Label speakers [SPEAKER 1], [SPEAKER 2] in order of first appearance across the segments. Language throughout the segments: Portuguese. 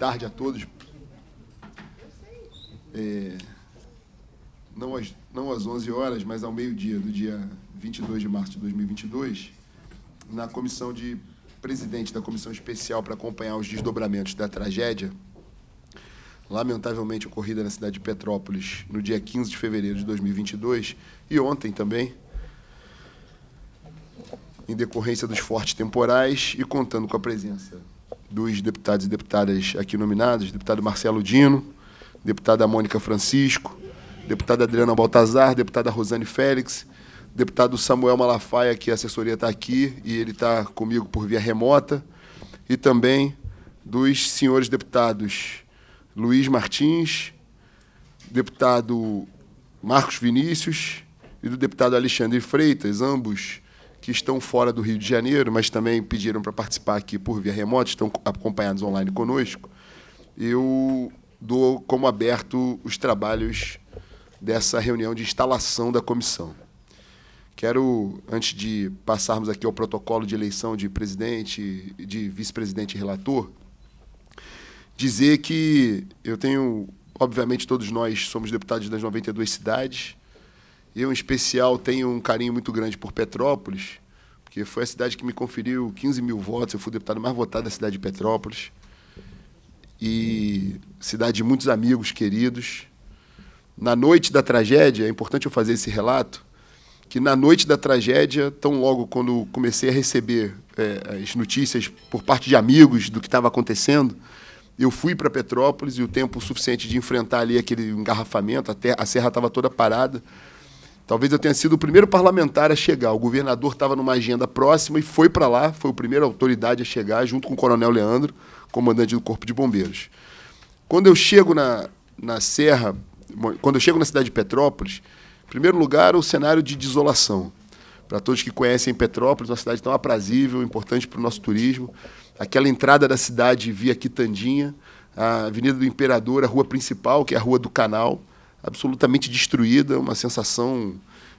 [SPEAKER 1] tarde a todos. É, não, às, não às 11 horas, mas ao meio-dia do dia 22 de março de 2022, na comissão de presidente da comissão especial para acompanhar os desdobramentos da tragédia, lamentavelmente ocorrida na cidade de Petrópolis no dia 15 de fevereiro de 2022 e ontem também, em decorrência dos fortes temporais e contando com a presença dos deputados e deputadas aqui nominados, deputado Marcelo Dino, deputada Mônica Francisco, deputada Adriana Baltazar, deputada Rosane Félix, deputado Samuel Malafaia, que a assessoria está aqui e ele está comigo por via remota, e também dos senhores deputados Luiz Martins, deputado Marcos Vinícius e do deputado Alexandre Freitas, ambos que estão fora do Rio de Janeiro, mas também pediram para participar aqui por via remota, estão acompanhados online conosco, eu dou como aberto os trabalhos dessa reunião de instalação da comissão. Quero, antes de passarmos aqui ao protocolo de eleição de presidente, de vice-presidente e relator, dizer que eu tenho, obviamente, todos nós somos deputados das 92 cidades, eu, em especial, tenho um carinho muito grande por Petrópolis, porque foi a cidade que me conferiu 15 mil votos. Eu fui o deputado mais votado da cidade de Petrópolis. E cidade de muitos amigos queridos. Na noite da tragédia, é importante eu fazer esse relato, que na noite da tragédia, tão logo quando comecei a receber é, as notícias por parte de amigos do que estava acontecendo, eu fui para Petrópolis e o tempo suficiente de enfrentar ali aquele engarrafamento, a, terra, a serra estava toda parada. Talvez eu tenha sido o primeiro parlamentar a chegar. O governador estava numa agenda próxima e foi para lá, foi o primeiro autoridade a chegar, junto com o coronel Leandro, comandante do Corpo de Bombeiros. Quando eu chego na, na Serra, quando eu chego na cidade de Petrópolis, em primeiro lugar, o cenário de desolação. Para todos que conhecem Petrópolis, uma cidade tão aprazível, importante para o nosso turismo. Aquela entrada da cidade via Quitandinha, a Avenida do Imperador, a rua principal, que é a Rua do Canal, absolutamente destruída, uma sensação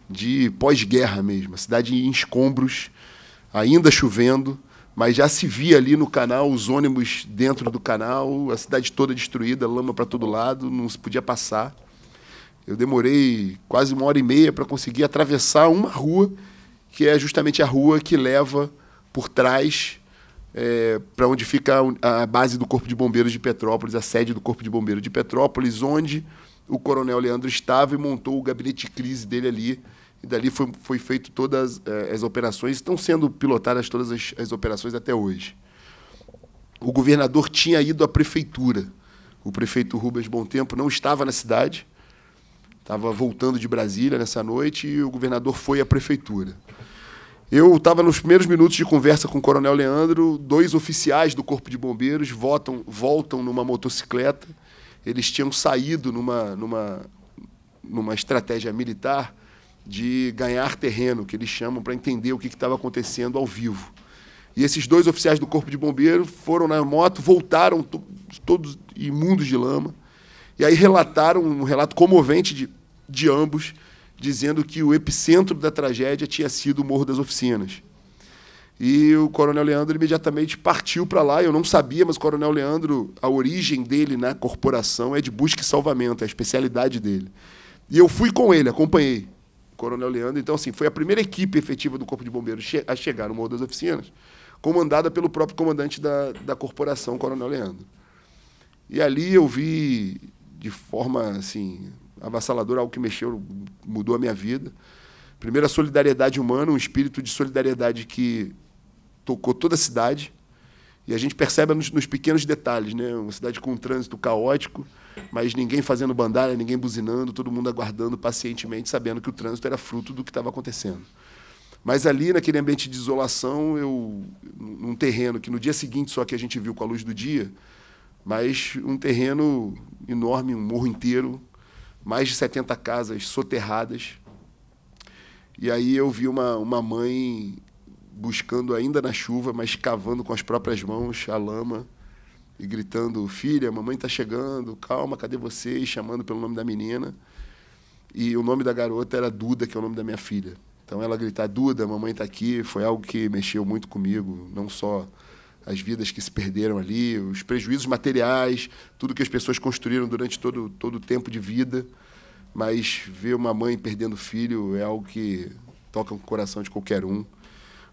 [SPEAKER 1] de pós-guerra mesmo. A cidade em escombros, ainda chovendo, mas já se via ali no canal os ônibus dentro do canal, a cidade toda destruída, lama para todo lado, não se podia passar. Eu demorei quase uma hora e meia para conseguir atravessar uma rua, que é justamente a rua que leva por trás é, para onde fica a base do Corpo de Bombeiros de Petrópolis, a sede do Corpo de Bombeiros de Petrópolis, onde o coronel Leandro estava e montou o gabinete de crise dele ali. E dali foi, foi feito todas as, eh, as operações, estão sendo pilotadas todas as, as operações até hoje. O governador tinha ido à prefeitura. O prefeito Rubens Tempo não estava na cidade, estava voltando de Brasília nessa noite e o governador foi à prefeitura. Eu estava nos primeiros minutos de conversa com o Coronel Leandro, dois oficiais do Corpo de Bombeiros votam, voltam numa motocicleta eles tinham saído numa, numa, numa estratégia militar de ganhar terreno, que eles chamam para entender o que estava acontecendo ao vivo. E esses dois oficiais do Corpo de Bombeiro foram na moto, voltaram todos imundos de lama, e aí relataram um relato comovente de, de ambos, dizendo que o epicentro da tragédia tinha sido o Morro das Oficinas. E o Coronel Leandro imediatamente partiu para lá. Eu não sabia, mas o Coronel Leandro, a origem dele na corporação é de busca e salvamento, é a especialidade dele. E eu fui com ele, acompanhei o Coronel Leandro. Então, assim, foi a primeira equipe efetiva do Corpo de Bombeiros a chegar no Morro das Oficinas, comandada pelo próprio comandante da, da corporação, Coronel Leandro. E ali eu vi, de forma, assim, avassaladora, algo que mexeu, mudou a minha vida. Primeiro, a solidariedade humana, um espírito de solidariedade que tocou toda a cidade. E a gente percebe nos, nos, pequenos detalhes, né? Uma cidade com um trânsito caótico, mas ninguém fazendo bandalha, ninguém buzinando, todo mundo aguardando pacientemente, sabendo que o trânsito era fruto do que estava acontecendo. Mas ali, naquele ambiente de isolação, eu num terreno que no dia seguinte só que a gente viu com a luz do dia, mas um terreno enorme, um morro inteiro, mais de 70 casas soterradas. E aí eu vi uma, uma mãe buscando ainda na chuva, mas cavando com as próprias mãos a lama e gritando: Filha, mamãe está chegando, calma, cadê você? E chamando pelo nome da menina. E o nome da garota era Duda, que é o nome da minha filha. Então ela gritar: Duda, mamãe está aqui, foi algo que mexeu muito comigo, não só as vidas que se perderam ali, os prejuízos materiais, tudo que as pessoas construíram durante todo, todo o tempo de vida. Mas ver uma mãe perdendo filho é algo que toca o coração de qualquer um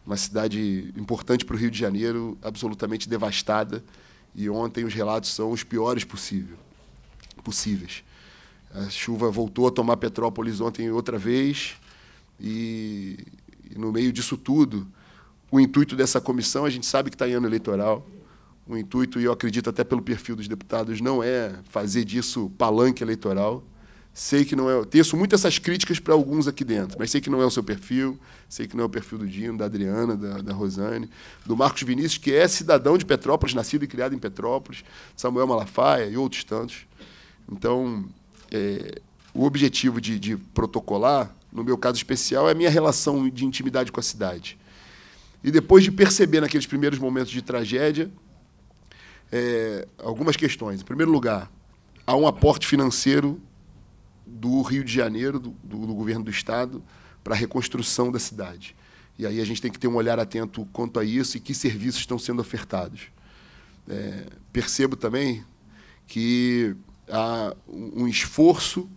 [SPEAKER 1] uma cidade importante para o Rio de Janeiro, absolutamente devastada. E ontem os relatos são os piores possível, possíveis. A chuva voltou a tomar Petrópolis ontem outra vez. E, e no meio disso tudo, o intuito dessa comissão, a gente sabe que está em ano eleitoral, o intuito, e eu acredito até pelo perfil dos deputados, não é fazer disso palanque eleitoral sei que não é. Teço muito essas críticas para alguns aqui dentro, mas sei que não é o seu perfil, sei que não é o perfil do Dino, da Adriana, da, da Rosane, do Marcos Vinícius, que é cidadão de Petrópolis, nascido e criado em Petrópolis, Samuel Malafaia e outros tantos. Então, é, o objetivo de, de, protocolar, no meu caso especial, é a minha relação de intimidade com a cidade. E depois de perceber naqueles primeiros momentos de tragédia, é, algumas questões. Em primeiro lugar, há um aporte financeiro do Rio de Janeiro, do, do, governo do Estado, para a reconstrução da cidade. E aí a gente tem que ter um olhar atento quanto a isso e que serviços estão sendo ofertados. É, percebo também que há um esforço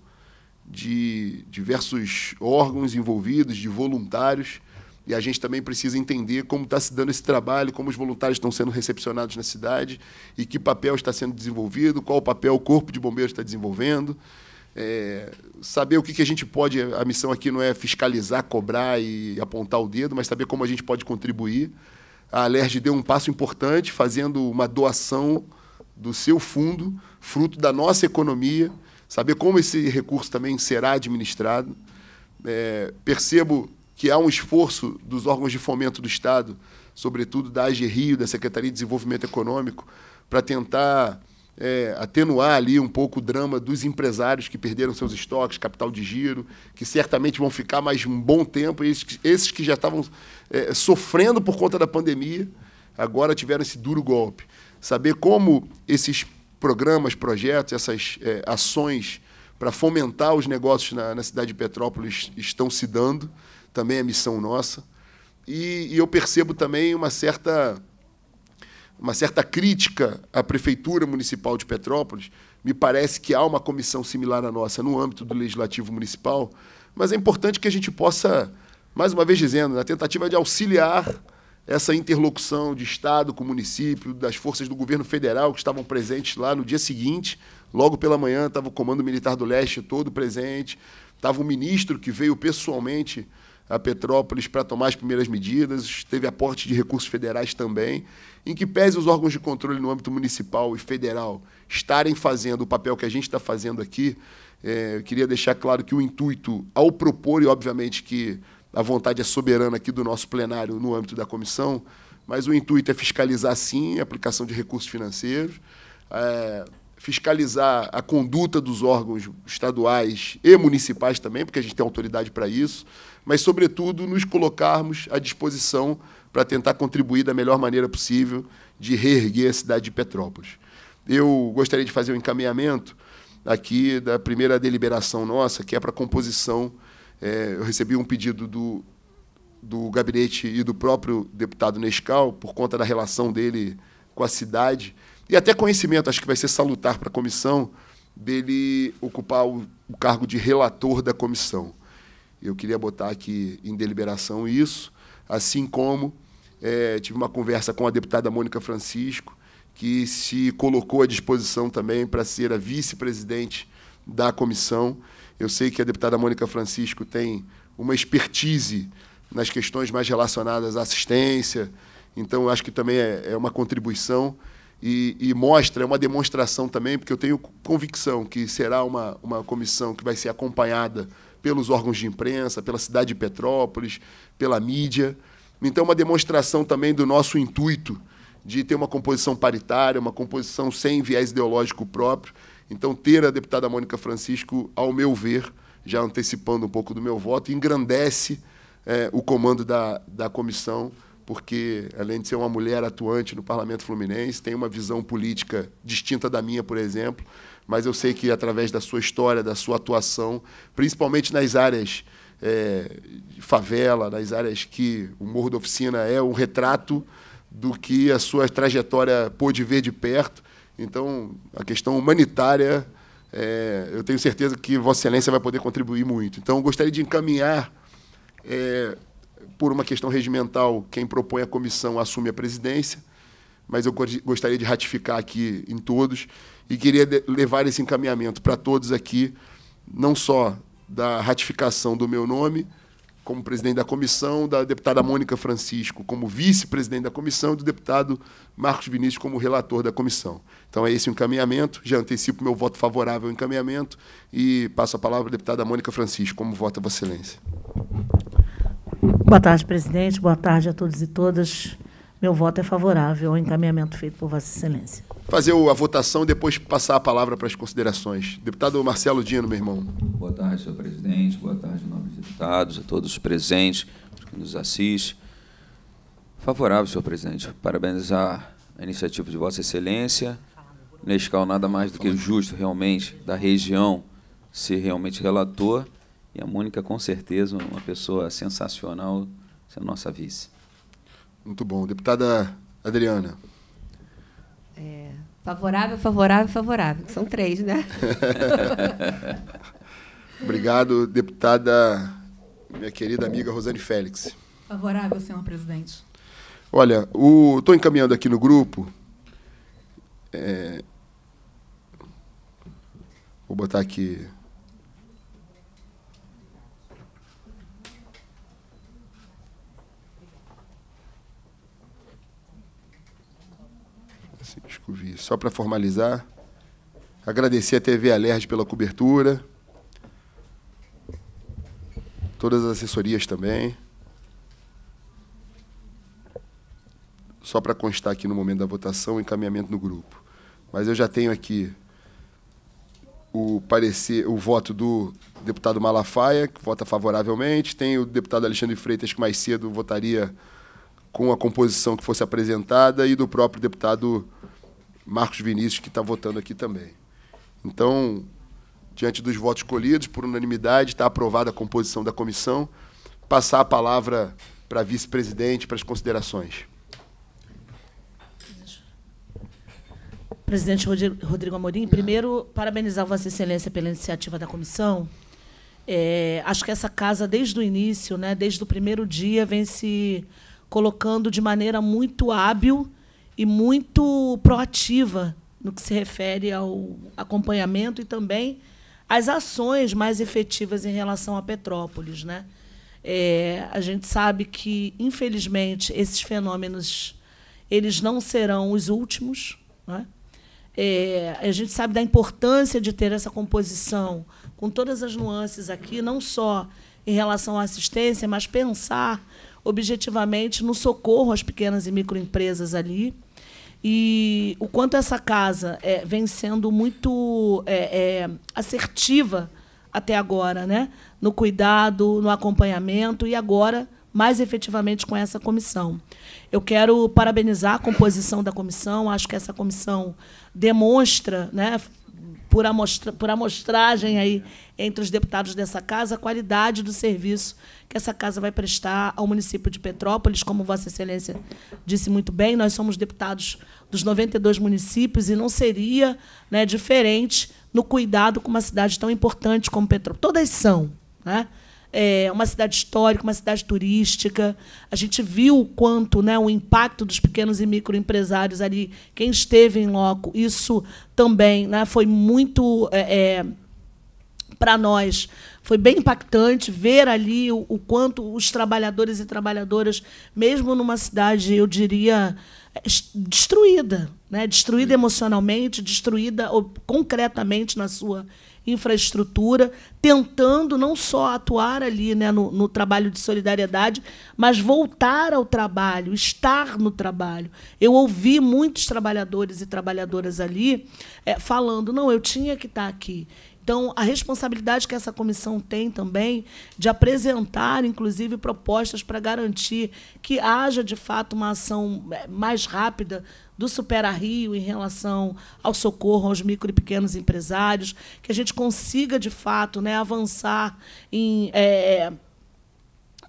[SPEAKER 1] de diversos órgãos envolvidos, de voluntários, e a gente também precisa entender como está se dando esse trabalho, como os voluntários estão sendo recepcionados na cidade e que papel está sendo desenvolvido, qual o papel o Corpo de Bombeiros está desenvolvendo é, saber o que, que a gente pode. A missão aqui não é fiscalizar, cobrar e apontar o dedo, mas saber como a gente pode contribuir. A Alerj deu um passo importante fazendo uma doação do seu fundo, fruto da nossa economia, saber como esse recurso também será administrado. É, percebo que há um esforço dos órgãos de fomento do Estado, sobretudo da AG Rio, da Secretaria de Desenvolvimento Econômico, para tentar é, atenuar ali um pouco o drama dos empresários que perderam seus estoques, capital de giro, que certamente vão ficar mais um bom tempo, esses, esses que já estavam é, sofrendo por conta da pandemia, agora tiveram esse duro golpe. Saber como esses programas, projetos, essas é, ações para fomentar os negócios na, na, cidade de Petrópolis estão se dando, também é missão nossa. E, e eu percebo também uma certa uma certa crítica à Prefeitura Municipal de Petrópolis. Me parece que há uma comissão similar à nossa no âmbito do Legislativo Municipal, mas é importante que a gente possa, mais uma vez dizendo, na tentativa de auxiliar essa interlocução de Estado com o município, das forças do governo federal que estavam presentes lá no dia seguinte, logo pela manhã estava o Comando Militar do Leste todo presente, estava o ministro que veio pessoalmente a Petrópolis para tomar as primeiras medidas, teve aporte de recursos federais também, em que pese os órgãos de controle no âmbito municipal e federal estarem fazendo o papel que a gente está fazendo aqui, é, eu queria deixar claro que o intuito, ao propor, e obviamente que a vontade é soberana aqui do nosso plenário no âmbito da comissão, mas o intuito é fiscalizar, sim, a aplicação de recursos financeiros, é, fiscalizar a conduta dos órgãos estaduais e municipais também, porque a gente tem autoridade para isso, mas, sobretudo, nos colocarmos à disposição para tentar contribuir da melhor maneira possível de reerguer a cidade de Petrópolis. Eu gostaria de fazer um encaminhamento aqui da primeira deliberação nossa, que é para a composição. É, eu recebi um pedido do, do gabinete e do próprio deputado Nescal, por conta da relação dele com a cidade, e até conhecimento, acho que vai ser salutar para a comissão, dele ocupar o, o cargo de relator da comissão. Eu queria botar aqui em deliberação isso, assim como é, tive uma conversa com a deputada Mônica Francisco, que se colocou à disposição também para ser a vice-presidente da comissão. Eu sei que a deputada Mônica Francisco tem uma expertise nas questões mais relacionadas à assistência, então acho que também é, é uma contribuição e, e, mostra, é uma demonstração também, porque eu tenho convicção que será uma, uma comissão que vai ser acompanhada pelos órgãos de imprensa, pela cidade de Petrópolis, pela mídia. Então, uma demonstração também do nosso intuito de ter uma composição paritária, uma composição sem viés ideológico próprio. Então, ter a deputada Mônica Francisco, ao meu ver, já antecipando um pouco do meu voto, engrandece é, o comando da, da comissão, porque, além de ser uma mulher atuante no parlamento fluminense, tem uma visão política distinta da minha, por exemplo, mas eu sei que através da sua história, da sua atuação, principalmente nas áreas é, de favela, nas áreas que o Morro da Oficina é um retrato do que a sua trajetória pôde ver de perto. Então, a questão humanitária, é, eu tenho certeza que Vossa Excelência vai poder contribuir muito. Então, gostaria de encaminhar, é, por uma questão regimental, quem propõe a comissão assume a presidência, mas eu gostaria de ratificar aqui em todos e queria levar esse encaminhamento para todos aqui, não só da ratificação do meu nome como presidente da comissão, da deputada Mônica Francisco como vice-presidente da comissão e do deputado Marcos Vinícius como relator da comissão. Então é esse o encaminhamento, já antecipo meu voto favorável ao encaminhamento e passo a palavra à deputada Mônica Francisco, como vota Vossa Excelência.
[SPEAKER 2] Boa tarde, presidente. Boa tarde a todos e todas. Meu voto é favorável ao encaminhamento feito por Vossa Excelência
[SPEAKER 1] fazer a votação e depois passar a palavra para as considerações. Deputado Marcelo Dino, meu irmão. Boa tarde, senhor presidente. Boa tarde, novos
[SPEAKER 3] deputados, a todos os presentes, que nos assistem. Favorável, senhor presidente. Parabenizar a iniciativa de Vossa Excelência. caso nada mais do que justo, realmente, da região ser realmente relator. E a Mônica, com certeza, uma pessoa sensacional, sendo nossa vice. Muito
[SPEAKER 1] bom. Deputada Adriana.
[SPEAKER 4] Favorável, favorável, favorável. São três, né?
[SPEAKER 1] Obrigado, deputada, minha querida amiga Rosane Félix.
[SPEAKER 5] Favorável, senhor presidente.
[SPEAKER 1] Olha, estou encaminhando aqui no grupo. É, vou botar aqui Só para formalizar, agradecer a TV Alerj pela cobertura, todas as assessorias também. Só para constar aqui no momento da votação, encaminhamento no grupo. Mas eu já tenho aqui o parecer, o voto do deputado Malafaia, que vota favoravelmente, tem o deputado Alexandre Freitas, que mais cedo votaria com a composição que fosse apresentada, e do próprio deputado Marcos Vinícius, que está votando aqui também. Então, diante dos votos colhidos, por unanimidade, está aprovada a composição da comissão. Passar a palavra para a vice-presidente para as considerações.
[SPEAKER 2] Presidente Rodrigo Amorim, primeiro, parabenizar Vossa Excelência pela iniciativa da comissão. É, acho que essa casa, desde o início, né, desde o primeiro dia, vem se colocando de maneira muito hábil e muito proativa no que se refere ao acompanhamento e também às ações mais efetivas em relação a Petrópolis. Né? É, a gente sabe que, infelizmente, esses fenômenos eles não serão os últimos. Né? É, a gente sabe da importância de ter essa composição com todas as nuances aqui, não só em relação à assistência, mas pensar objetivamente no socorro às pequenas e microempresas ali. E o quanto essa casa é, vem sendo muito é, é, assertiva até agora, né? no cuidado, no acompanhamento e agora mais efetivamente com essa comissão. Eu quero parabenizar a composição da comissão, acho que essa comissão demonstra, né, por, amostra, por amostragem aí entre os deputados dessa casa, a qualidade do serviço que essa casa vai prestar ao município de Petrópolis. Como Vossa Excelência disse muito bem, nós somos deputados dos 92 municípios e não seria né, diferente no cuidado com uma cidade tão importante como Petrópolis. Todas são, né? é, uma cidade histórica, uma cidade turística. A gente viu o quanto né, o impacto dos pequenos e microempresários ali, quem esteve em loco, isso também né, foi muito. É, é para nós foi bem impactante ver ali o, o quanto os trabalhadores e trabalhadoras, mesmo numa cidade, eu diria, destruída, né? destruída emocionalmente, destruída concretamente na sua infraestrutura, tentando não só atuar ali né, no, no, trabalho de solidariedade, mas voltar ao trabalho, estar no trabalho. Eu ouvi muitos trabalhadores e trabalhadoras ali é, falando: não, eu tinha que estar aqui. Então, a responsabilidade que essa comissão tem também de apresentar, inclusive, propostas para garantir que haja, de fato, uma ação eh, mais rápida do Supera Rio em relação ao socorro aos micro e pequenos empresários, que a gente consiga, de fato, né, avançar em. É,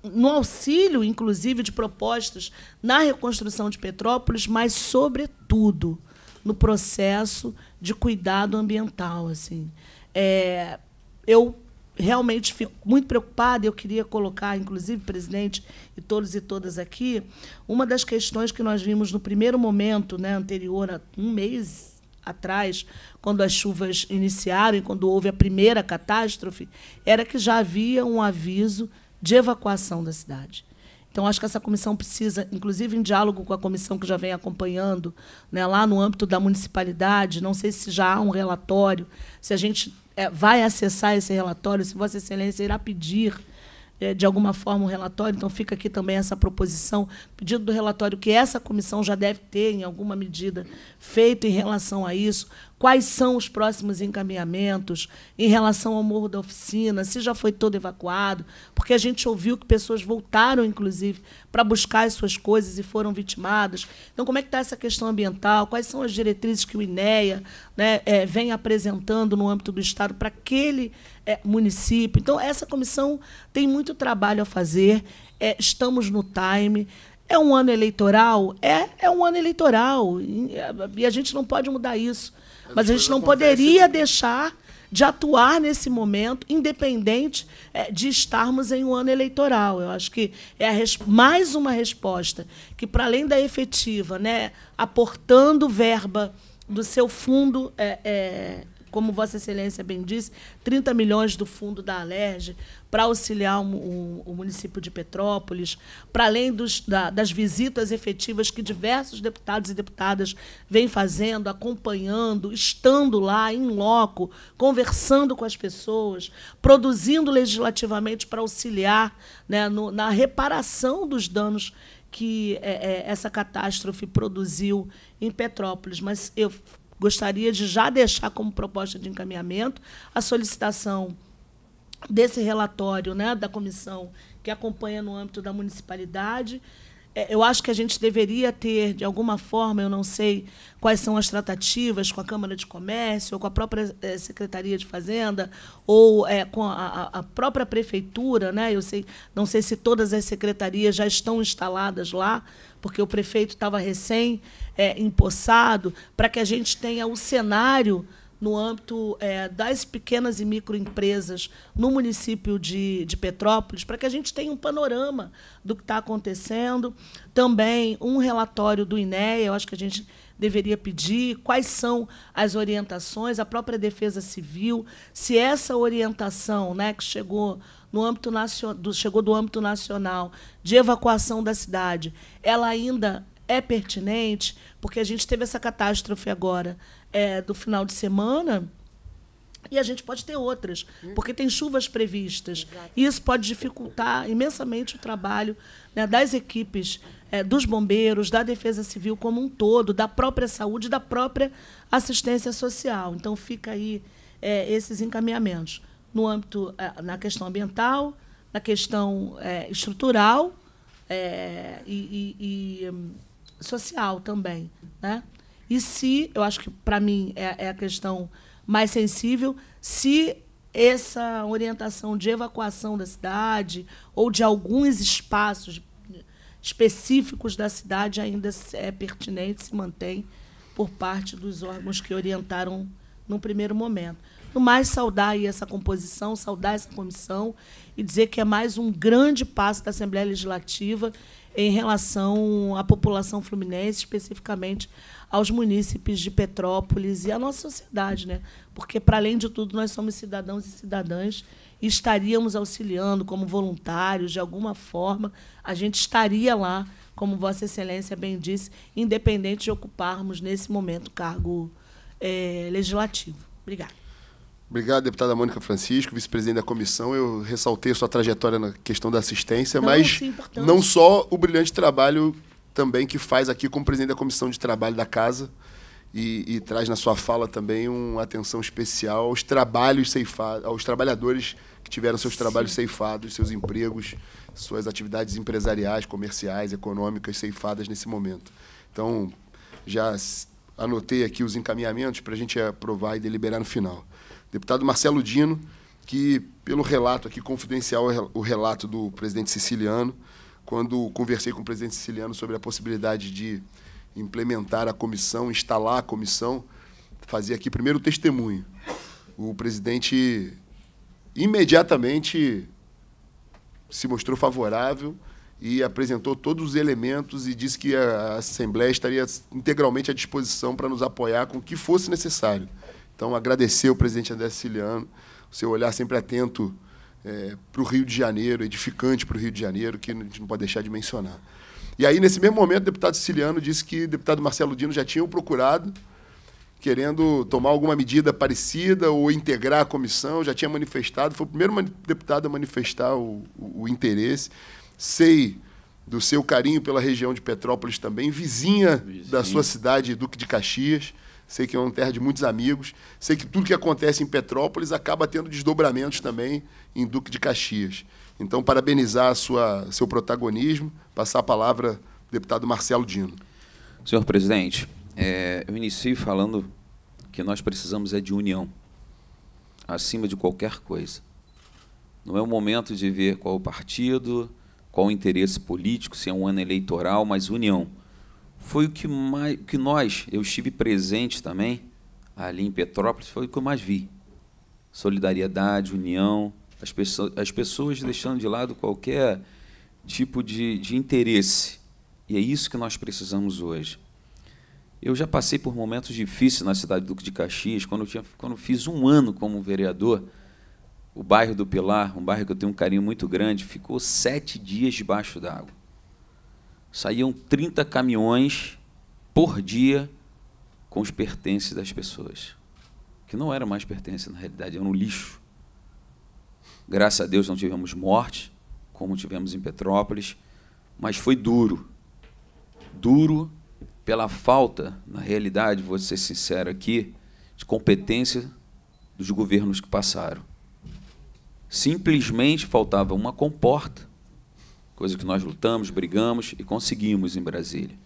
[SPEAKER 2] no auxílio, inclusive, de propostas na reconstrução de Petrópolis, mas, sobretudo, no processo de cuidado ambiental. Assim. É, eu realmente fico muito preocupada. Eu queria colocar, inclusive, presidente e todos e todas aqui, uma das questões que nós vimos no primeiro momento, né, anterior a um mês atrás, quando as chuvas iniciaram e quando houve a primeira catástrofe, era que já havia um aviso de evacuação da cidade. Então, acho que essa comissão precisa, inclusive em diálogo com a comissão que já vem acompanhando, né, lá no âmbito da municipalidade, não sei se já há um relatório, se a gente é, vai acessar esse relatório, se Vossa Excelência irá pedir é, de alguma forma, um relatório. Então, fica aqui também essa proposição, pedido do relatório que essa comissão já deve ter, em alguma medida, feito em relação a isso. Quais são os próximos encaminhamentos em relação ao morro da oficina? Se já foi todo evacuado? Porque a gente ouviu que pessoas voltaram, inclusive, para buscar as suas coisas e foram vitimadas. Então, como é que está essa questão ambiental? Quais são as diretrizes que o INEA né, é, vem apresentando no âmbito do Estado para aquele é, município. Então, essa comissão tem muito trabalho a fazer, é, estamos no time. É um ano eleitoral? É, é um ano eleitoral. E a gente não pode mudar isso. Mas a gente não poderia deixar de atuar nesse momento, independente é, de estarmos em um ano eleitoral. Eu acho que é mais uma resposta que, para além da efetiva, né, aportando verba do seu fundo é, é, como Vossa Excelência bem disse, 30 milhões do fundo da Alerj para auxiliar o, o, o, município de Petrópolis, para além dos, da, das visitas efetivas que diversos deputados e deputadas vêm fazendo, acompanhando, estando lá em loco, conversando com as pessoas, produzindo legislativamente para auxiliar né, no, na reparação dos danos que é, é, essa catástrofe produziu em Petrópolis. Mas eu gostaria de já deixar como proposta de encaminhamento a solicitação desse relatório né, da comissão que acompanha no âmbito da municipalidade. É, eu acho que a gente deveria ter, de alguma forma, eu não sei quais são as tratativas com a Câmara de Comércio, ou com a própria é, Secretaria de Fazenda, ou é, com a, a, própria Prefeitura. Né? Eu sei, não sei se todas as secretarias já estão instaladas lá, porque o prefeito estava recém é, empossado, para que a gente tenha o cenário no âmbito é, das pequenas e microempresas no município de, de Petrópolis, para que a gente tenha um panorama do que está acontecendo. Também um relatório do INEA, eu acho que a gente deveria pedir, quais são as orientações, a própria Defesa Civil, se essa orientação né, que chegou no âmbito do, chegou do âmbito nacional de evacuação da cidade, ela ainda é pertinente, porque a gente teve essa catástrofe agora é, do final de semana e a gente pode ter outras, porque tem chuvas previstas. E isso pode dificultar imensamente o trabalho né, das equipes, é, dos bombeiros, da defesa civil como um todo, da própria saúde, da própria assistência social. Então, fica aí é, esses encaminhamentos no âmbito é, na questão ambiental, na questão é, estrutural é, e, e, e hum, social também, né? E se, eu acho que para mim é, é a questão mais sensível, se essa orientação de evacuação da cidade ou de alguns espaços específicos da cidade ainda é pertinente, se mantém por parte dos órgãos que orientaram no primeiro momento. No mais, saudar essa composição, saudar essa comissão e dizer que é mais um grande passo da Assembleia Legislativa em relação à população fluminense, especificamente aos munícipes de Petrópolis e à nossa sociedade, né? Porque para além de tudo nós somos cidadãos e cidadãs e estaríamos auxiliando como voluntários de alguma forma, a gente estaria lá, como Vossa Excelência bem disse, independente de ocuparmos nesse momento cargo é, legislativo. Obrigada.
[SPEAKER 1] Obrigado, deputada Mônica Francisco, vice-presidente da comissão. Eu ressaltei sua trajetória na questão da assistência, não, mas não só o brilhante trabalho também que faz aqui como presidente da comissão de trabalho da casa e, e traz na sua fala também uma atenção especial aos trabalhos ceifados, aos trabalhadores que tiveram seus trabalhos sim. ceifados, seus empregos, suas atividades empresariais, comerciais, econômicas ceifadas nesse momento. Então, já anotei aqui os encaminhamentos para a gente aprovar e deliberar no final deputado Marcelo Dino, que, pelo relato aqui confidencial, é o relato do presidente siciliano, quando conversei com o presidente siciliano sobre a possibilidade de implementar a comissão, instalar a comissão, fazer aqui primeiro o testemunho. O presidente imediatamente se mostrou favorável e apresentou todos os elementos e disse que a Assembleia estaria integralmente à disposição para nos apoiar com o que fosse necessário. Então, agradecer ao presidente André Siciliano, o seu olhar sempre atento é, para o Rio de Janeiro, edificante para o Rio de Janeiro, que a gente não pode deixar de mencionar. E aí, nesse mesmo momento, o deputado Siciliano disse que o deputado Marcelo Dino já tinha o procurado, querendo tomar alguma medida parecida ou integrar a comissão, já tinha manifestado, foi o primeiro deputado a manifestar o, o, o interesse. Sei do seu carinho pela região de Petrópolis também, vizinha, vizinha. da sua cidade, Duque de Caxias sei que é uma terra de muitos amigos, sei que tudo que acontece em Petrópolis acaba tendo desdobramentos também em Duque de Caxias. Então, parabenizar sua, seu protagonismo, passar a palavra ao deputado Marcelo Dino.
[SPEAKER 3] Senhor presidente, é, eu inicio falando que nós precisamos é de união, acima de qualquer coisa. Não é o momento de ver qual o partido, qual o interesse político, se é um ano eleitoral, mas união foi o que mais que nós, eu estive presente também ali em Petrópolis, foi o que eu mais vi. Solidariedade, união, as pessoas, as pessoas deixando de lado qualquer tipo de, de interesse. E é isso que nós precisamos hoje. Eu já passei por momentos difíceis na cidade do Duque de Caxias, quando eu, tinha, quando eu fiz um ano como vereador, o bairro do Pilar, um bairro que eu tenho um carinho muito grande, ficou sete dias debaixo d'água saíam 30 caminhões por dia com os pertences das pessoas. Que não era mais pertence, na realidade, era um lixo. Graças a Deus não tivemos morte, como tivemos em Petrópolis, mas foi duro. Duro pela falta, na realidade, vou ser sincero aqui, de competência dos governos que passaram. Simplesmente faltava uma comporta coisa que nós lutamos, brigamos e conseguimos em Brasília.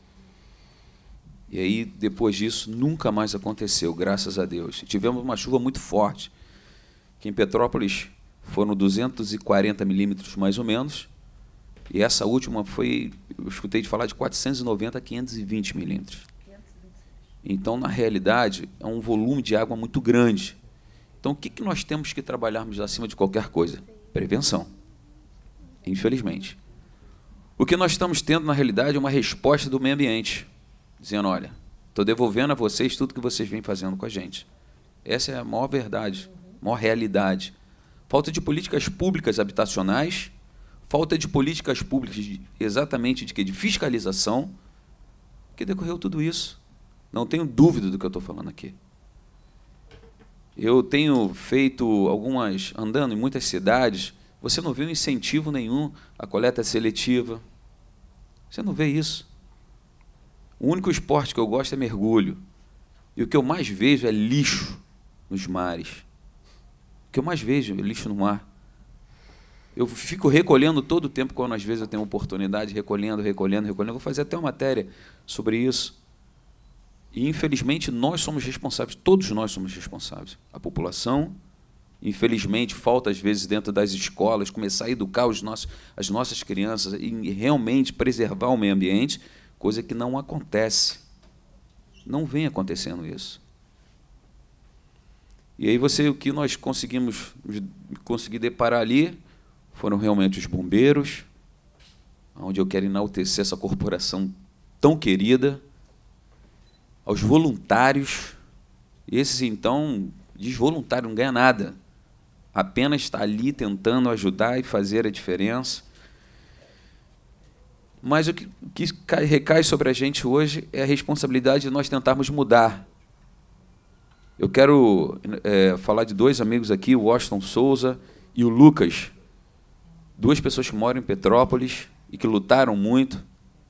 [SPEAKER 3] E aí, depois disso, nunca mais aconteceu, graças a Deus. Tivemos uma chuva muito forte, que em Petrópolis foram 240 milímetros, mais ou menos, e essa última foi, eu escutei de falar de 490 a 520 milímetros. Então, na realidade, é um volume de água muito grande. Então, o que, que nós temos que trabalharmos acima de qualquer coisa? Prevenção. Infelizmente. O que nós estamos tendo, na realidade, é uma resposta do meio ambiente, dizendo: olha, estou devolvendo a vocês tudo que vocês vêm fazendo com a gente. Essa é a maior verdade, a maior realidade. Falta de políticas públicas habitacionais, falta de políticas públicas de, exatamente de que? De fiscalização, que decorreu tudo isso. Não tenho dúvida do que eu estou falando aqui. Eu tenho feito algumas, andando em muitas cidades, você não um incentivo nenhum à coleta seletiva. Você não vê isso. O único esporte que eu gosto é mergulho. E o que eu mais vejo é lixo nos mares. O que eu mais vejo é lixo no mar. Eu fico recolhendo todo o tempo, quando às vezes eu tenho oportunidade, recolhendo, recolhendo, recolhendo. vou fazer até uma matéria sobre isso. E infelizmente nós somos responsáveis, todos nós somos responsáveis. A população, infelizmente, falta às vezes dentro das escolas, começar a educar os nossos, as nossas crianças e realmente preservar o meio ambiente, coisa que não acontece. Não vem acontecendo isso. E aí você, o que nós conseguimos conseguir deparar ali foram realmente os bombeiros, onde eu quero enaltecer essa corporação tão querida, aos voluntários, esses então desvoluntários, não ganha nada apenas está ali tentando ajudar e fazer a diferença. Mas o que, o que recai sobre a gente hoje é a responsabilidade de nós tentarmos mudar. Eu quero é, falar de dois amigos aqui, o Washington Souza e o Lucas. Duas pessoas que moram em Petrópolis e que lutaram muito,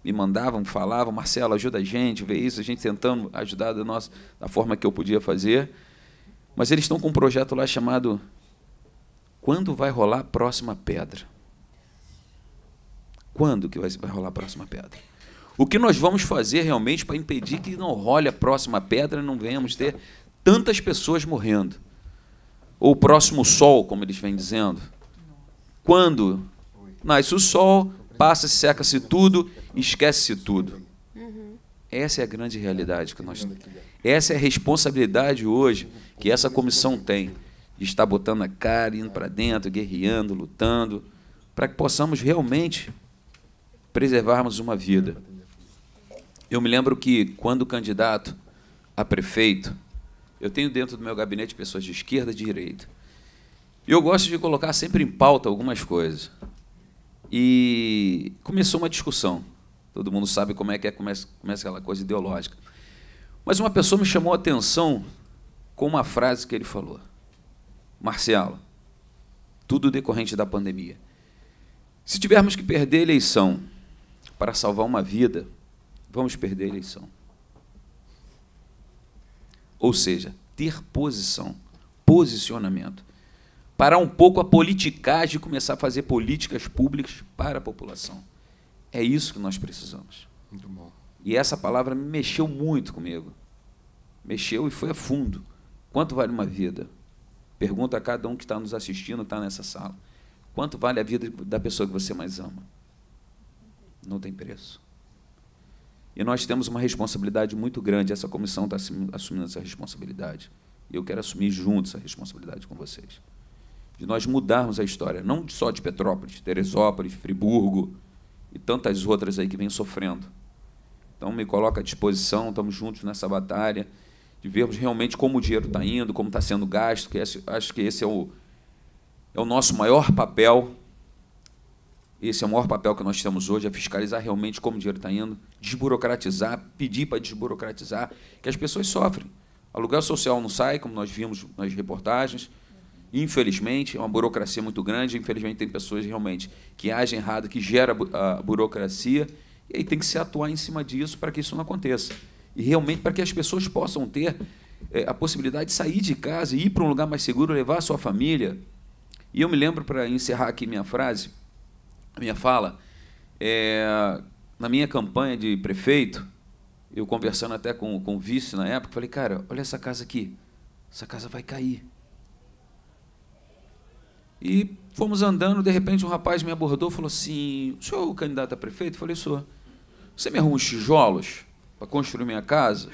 [SPEAKER 3] me mandavam, falavam, Marcelo, ajuda a gente, vê isso, a gente tentando ajudar da, nossa, da forma que eu podia fazer. Mas eles estão com um projeto lá chamado quando vai rolar a próxima pedra? Quando que vai rolar a próxima pedra? O que nós vamos fazer realmente para impedir que não role a próxima pedra e não venhamos ter tantas pessoas morrendo? Ou o próximo sol, como eles vêm dizendo? Quando nasce o sol, passa, seca-se tudo, esquece-se tudo. Essa é a grande realidade que nós temos. Essa é a responsabilidade hoje que essa comissão tem de estar botando a cara, indo para dentro, guerreando, lutando, para que possamos realmente preservarmos uma vida. Eu me lembro que, quando candidato a prefeito, eu tenho dentro do meu gabinete pessoas de esquerda e de direita. E eu gosto de colocar sempre em pauta algumas coisas. E começou uma discussão. Todo mundo sabe como é que é, começa, começa aquela coisa ideológica. Mas uma pessoa me chamou a atenção com uma frase que ele falou. Marcelo. Tudo decorrente da pandemia. Se tivermos que perder a eleição para salvar uma vida, vamos perder a eleição. Ou seja, ter posição, posicionamento. Parar um pouco a politicagem e começar a fazer políticas públicas para a população. É isso que nós precisamos. Muito bom. E essa palavra mexeu muito comigo. Mexeu e foi a fundo. Quanto vale uma vida? Pergunta a cada um que está nos assistindo, está nessa sala. Quanto vale a vida da pessoa que você mais ama? Não tem preço. E nós temos uma responsabilidade muito grande, essa comissão está assumindo essa responsabilidade. E eu quero assumir junto essa responsabilidade com vocês. De nós mudarmos a história, não só de Petrópolis, Teresópolis, Friburgo e tantas outras aí que vêm sofrendo. Então me coloca à disposição, estamos juntos nessa batalha de vermos realmente como o dinheiro está indo, como está sendo gasto, que esse, acho que esse é o, é o nosso maior papel. Esse é o maior papel que nós temos hoje, é fiscalizar realmente como o dinheiro está indo, desburocratizar, pedir para desburocratizar, que as pessoas sofrem. Aluguel social não sai, como nós vimos nas reportagens. Infelizmente, é uma burocracia muito grande. Infelizmente, tem pessoas realmente que agem errado, que gera a burocracia. E aí tem que se atuar em cima disso para que isso não aconteça e realmente para que as pessoas possam ter é, a possibilidade de sair de casa e ir para um lugar mais seguro, levar a sua família. E eu me lembro, para encerrar aqui minha frase, minha fala, é, na minha campanha de prefeito, eu conversando até com, com o vice na época, falei, cara, olha essa casa aqui, essa casa vai cair. E fomos andando, de repente um rapaz me abordou e falou assim, o senhor é o candidato a prefeito? Eu falei, sou. Você me arruma os tijolos? para construir minha casa,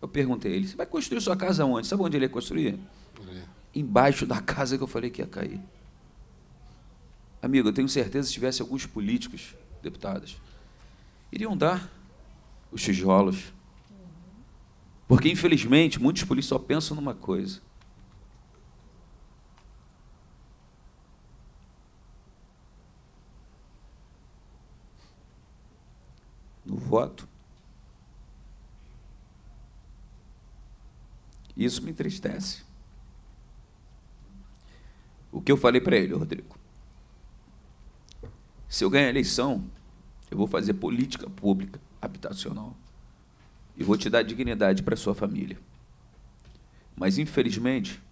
[SPEAKER 3] eu perguntei a ele: Você vai construir sua casa onde? Sabe onde ele ia construir? É. Embaixo da casa que eu falei que ia cair. Amigo, eu tenho certeza se tivesse alguns políticos, deputados, iriam dar os tijolos. Porque, infelizmente, muitos políticos só pensam numa coisa. No voto, Isso me entristece. O que eu falei para ele, Rodrigo? Se eu ganhar a eleição, eu vou fazer política pública habitacional e vou te dar dignidade para sua família. Mas infelizmente,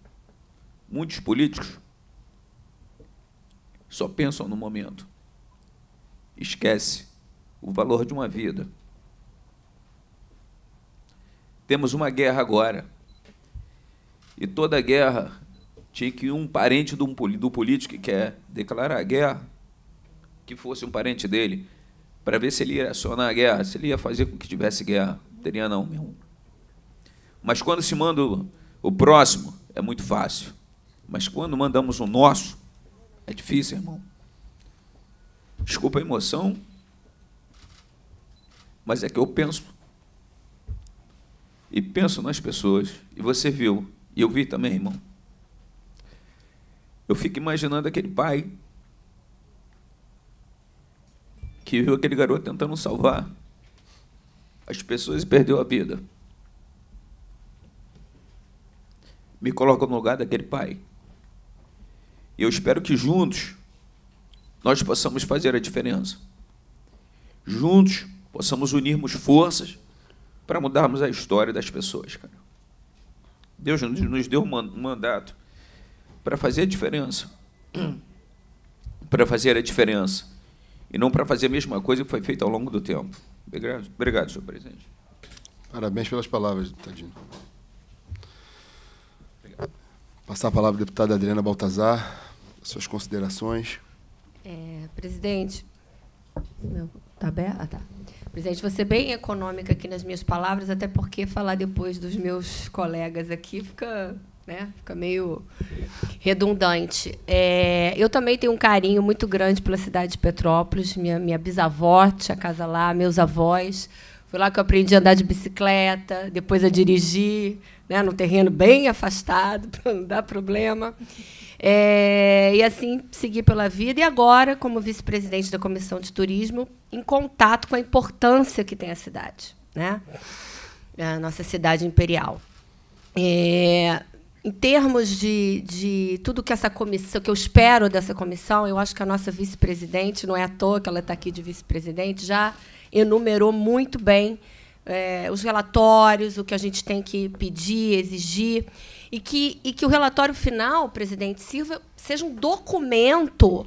[SPEAKER 3] muitos políticos só pensam no momento. Esquece o valor de uma vida. Temos uma guerra agora e toda guerra tinha que um parente do, do político que quer declarar a guerra, que fosse um parente dele, para ver se ele ia acionar a guerra, se ele ia fazer com que tivesse guerra. teria não, meu. Mas quando se manda o próximo, é muito fácil. Mas quando mandamos o nosso, é difícil, irmão. Desculpa a emoção, mas é que eu penso. E penso nas pessoas. E você viu, e eu vi também, irmão. Eu fico imaginando aquele pai que viu aquele garoto tentando salvar as pessoas e perdeu a vida. Me coloca no lugar daquele pai. E eu espero que juntos nós possamos fazer a diferença. Juntos possamos unirmos forças para mudarmos a história das pessoas, cara. Deus nos deu um mandato para fazer a diferença. Para fazer a diferença. E não para fazer a mesma coisa que foi feita ao longo do tempo. Obrigado, Obrigado senhor presidente.
[SPEAKER 1] Parabéns pelas palavras, Tadinho. Obrigado. Passar a palavra à deputada Adriana Baltazar, suas considerações.
[SPEAKER 4] É, presidente. Está aberto? Ah, tá. Presidente, você é bem econômica aqui nas minhas palavras, até porque falar depois dos meus colegas aqui fica, né, fica meio redundante. É, eu também tenho um carinho muito grande pela cidade de Petrópolis. Minha, minha bisavó tinha casa lá, meus avós. Foi lá que eu aprendi a andar de bicicleta, depois a dirigir, né, num terreno bem afastado, para não dar problema. É, e assim seguir pela vida. E agora, como vice-presidente da Comissão de Turismo, em contato com a importância que tem a cidade, né? a nossa cidade imperial. É, em termos de, de tudo que essa comissão, que eu espero dessa comissão, eu acho que a nossa vice-presidente, não é à toa que ela está aqui de vice-presidente, já enumerou muito bem é, os relatórios, o que a gente tem que pedir, exigir. E que, e que o relatório final, presidente Silva, seja um documento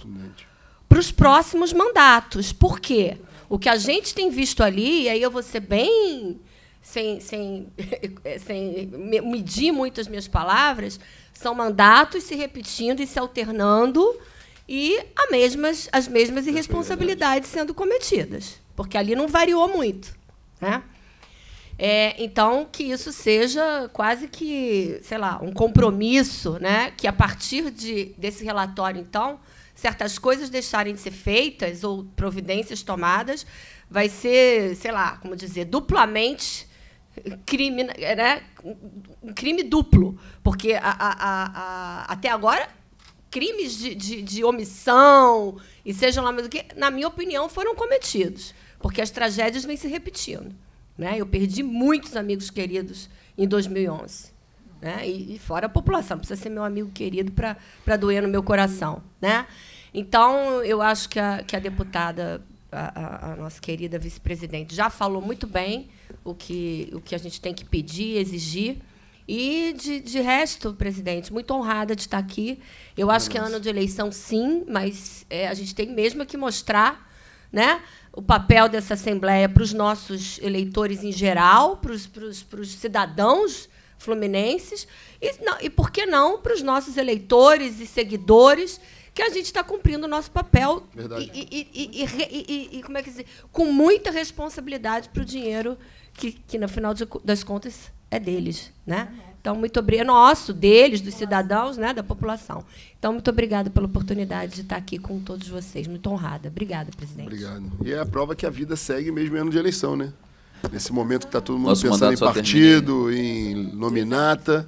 [SPEAKER 4] para os próximos mandatos. Por quê? O que a gente tem visto ali, e aí eu vou ser bem. Sem, sem, sem medir muito as minhas palavras, são mandatos se repetindo e se alternando e as mesmas, as mesmas irresponsabilidades sendo cometidas. Porque ali não variou muito. Né? É, então, que isso seja quase que, sei lá, um compromisso, né? que a partir de, desse relatório, então, certas coisas deixarem de ser feitas ou providências tomadas, vai ser, sei lá, como dizer, duplamente crime, né? um crime duplo. Porque a, a, a, até agora, crimes de, de, de omissão e sejam lá mais o que, na minha opinião, foram cometidos. Porque as tragédias vêm se repetindo. Né? Eu perdi muitos amigos queridos em 2011. Né? E, e fora a população, precisa ser meu amigo querido para doer no meu coração. Né? Então, eu acho que a, que a deputada, a, a, a nossa querida vice-presidente, já falou muito bem o que, o que a gente tem que pedir, exigir. E, de, de resto, presidente, muito honrada de estar aqui. Eu acho que é ano de eleição, sim, mas é, a gente tem mesmo que mostrar né, o papel dessa Assembleia para os nossos eleitores em geral, para os, para os, para os cidadãos fluminenses, e, não, e, por que não, para os nossos eleitores e seguidores, que a gente está cumprindo o nosso papel e, com muita responsabilidade para o dinheiro que, que, no final de, das contas, é deles. Né? Então, muito obrigado. Nosso, deles, dos cidadãos, né, da população. Então, muito obrigada pela oportunidade de estar aqui com todos vocês. Muito honrada. Obrigada, presidente.
[SPEAKER 1] Obrigado. E é a prova que a vida segue mesmo em ano de eleição, né? Nesse momento que está todo mundo Nosso pensando em partido, terminei. em nominata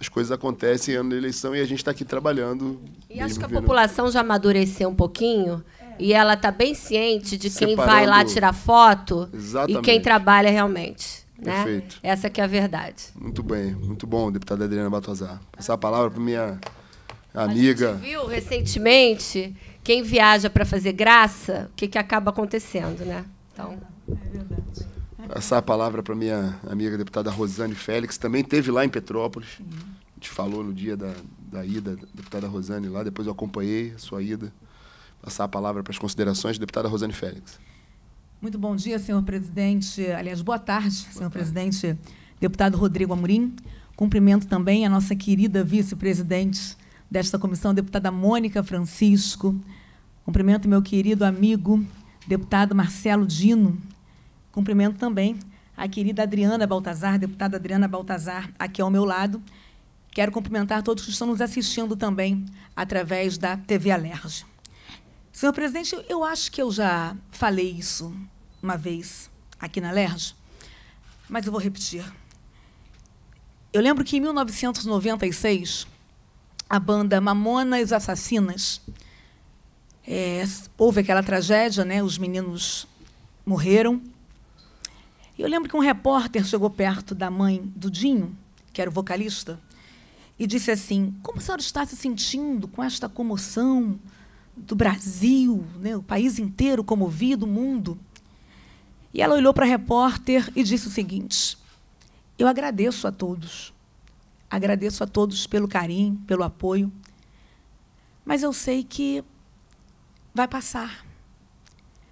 [SPEAKER 1] as coisas acontecem ano de eleição e a gente está aqui trabalhando. E acho que a população
[SPEAKER 4] já amadureceu um pouquinho e ela está bem ciente de Separando. quem vai lá tirar foto
[SPEAKER 1] Exatamente. e quem trabalha
[SPEAKER 4] realmente. Né? Perfeito. Essa que é a verdade.
[SPEAKER 1] Muito bem, muito bom, deputada Adriana Batozar. Passar a palavra para minha amiga. A gente
[SPEAKER 4] viu recentemente quem viaja para fazer graça, o que, que acaba acontecendo, né? Então. É verdade.
[SPEAKER 1] Passar a palavra para minha amiga deputada Rosane Félix, também teve lá em Petrópolis. Te uhum. A gente falou no dia da, da ida, deputada Rosane lá, depois eu acompanhei a sua ida. Passar a palavra para as considerações, deputada Rosane Félix.
[SPEAKER 5] Muito bom dia, senhor presidente. Aliás, boa tarde, boa senhor tarde. presidente, deputado Rodrigo Amorim. Cumprimento também a nossa querida vice-presidente desta comissão, deputada Mônica Francisco. Cumprimento meu querido amigo, deputado Marcelo Dino. Cumprimento também a querida Adriana Baltazar, deputada Adriana Baltazar, aqui ao meu lado. Quero cumprimentar todos que estão nos assistindo também através da TV Alerj. Senhor presidente, eu acho que eu já falei isso uma vez aqui na LERJ, mas eu vou repetir. Eu lembro que em 1996, a banda Mamonas Assassinas, é, houve aquela tragédia, né? os meninos morreram. Eu lembro que um repórter chegou perto da mãe do Dinho, que era o vocalista, e disse assim: Como a senhora está se sentindo com esta comoção? do Brasil, né, o país inteiro comovido, o mundo. E ela olhou para a repórter e disse o seguinte: Eu agradeço a todos. Agradeço a todos pelo carinho, pelo apoio. Mas eu sei que vai passar.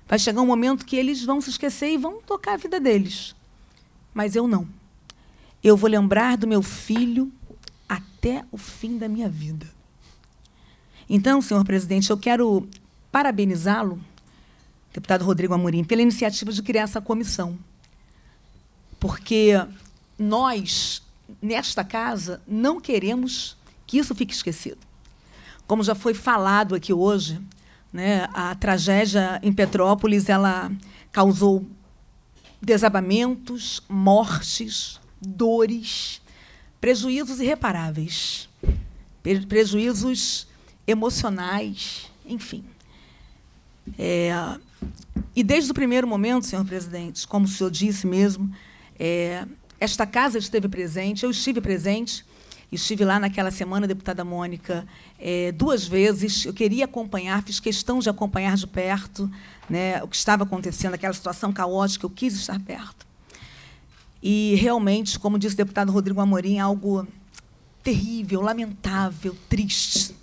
[SPEAKER 5] Vai chegar um momento que eles vão se esquecer e vão tocar a vida deles. Mas eu não. Eu vou lembrar do meu filho até o fim da minha vida. Então, senhor presidente, eu quero parabenizá-lo, deputado Rodrigo Amorim, pela iniciativa de criar essa comissão. Porque nós, nesta casa, não queremos que isso fique esquecido. Como já foi falado aqui hoje, né, a tragédia em Petrópolis ela causou desabamentos, mortes, dores, prejuízos irreparáveis, prejuízos emocionais, enfim. É, e desde o primeiro momento, senhor presidente, como o senhor disse mesmo, é, esta casa esteve presente, eu estive presente, estive lá naquela semana, deputada Mônica, é, duas vezes. Eu queria acompanhar, fiz questão de acompanhar de perto né, o que estava acontecendo, aquela situação caótica, eu quis estar perto. E realmente, como disse o deputado Rodrigo Amorim, algo terrível, lamentável, triste.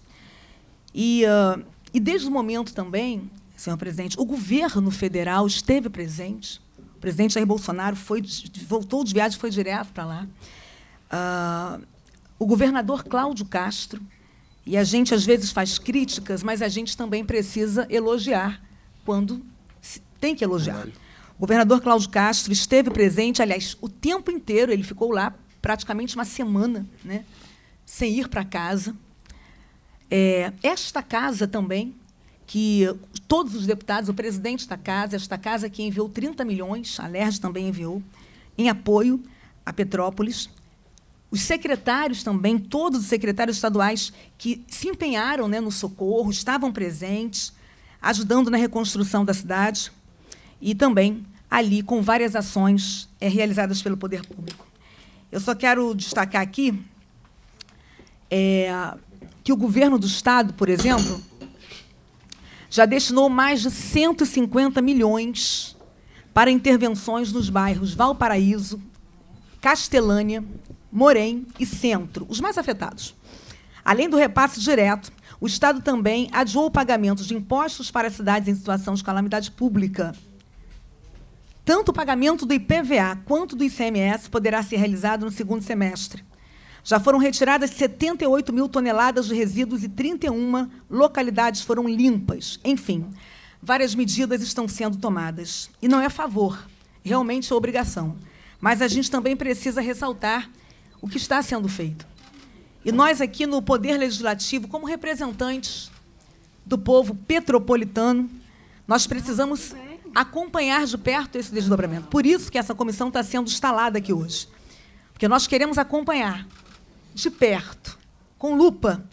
[SPEAKER 5] E, uh, e desde o momento também, senhor presidente, o governo federal esteve presente. O presidente Jair Bolsonaro foi, voltou de viagem foi direto para lá. Uh, o governador Cláudio Castro, e a gente às vezes faz críticas, mas a gente também precisa elogiar quando tem que elogiar. O governador Cláudio Castro esteve presente, aliás, o tempo inteiro ele ficou lá, praticamente uma semana, né, sem ir para casa. É, esta casa também, que todos os deputados, o presidente da casa, esta casa que enviou 30 milhões, a LERJ também enviou, em apoio a Petrópolis. Os secretários também, todos os secretários estaduais que se empenharam né, no socorro, estavam presentes, ajudando na reconstrução da cidade e também ali com várias ações é, realizadas pelo poder público. Eu só quero destacar aqui é, que o governo do Estado, por exemplo, já destinou mais de 150 milhões para intervenções nos bairros Valparaíso, Castelânia, Morém e Centro, os mais afetados. Além do repasse direto, o Estado também adiou pagamentos de impostos para cidades em situação de calamidade pública. Tanto o pagamento do IPVA quanto do ICMS poderá ser realizado no segundo semestre. Já foram retiradas 78 mil toneladas de resíduos e 31 localidades foram limpas. Enfim, várias medidas estão sendo tomadas. E não é a favor, realmente é obrigação. Mas a gente também precisa ressaltar o que está sendo feito. E nós aqui no Poder Legislativo, como representantes do povo petropolitano, nós precisamos acompanhar de perto esse desdobramento. Por isso que essa comissão está sendo instalada aqui hoje. Porque nós queremos acompanhar de perto, com lupa.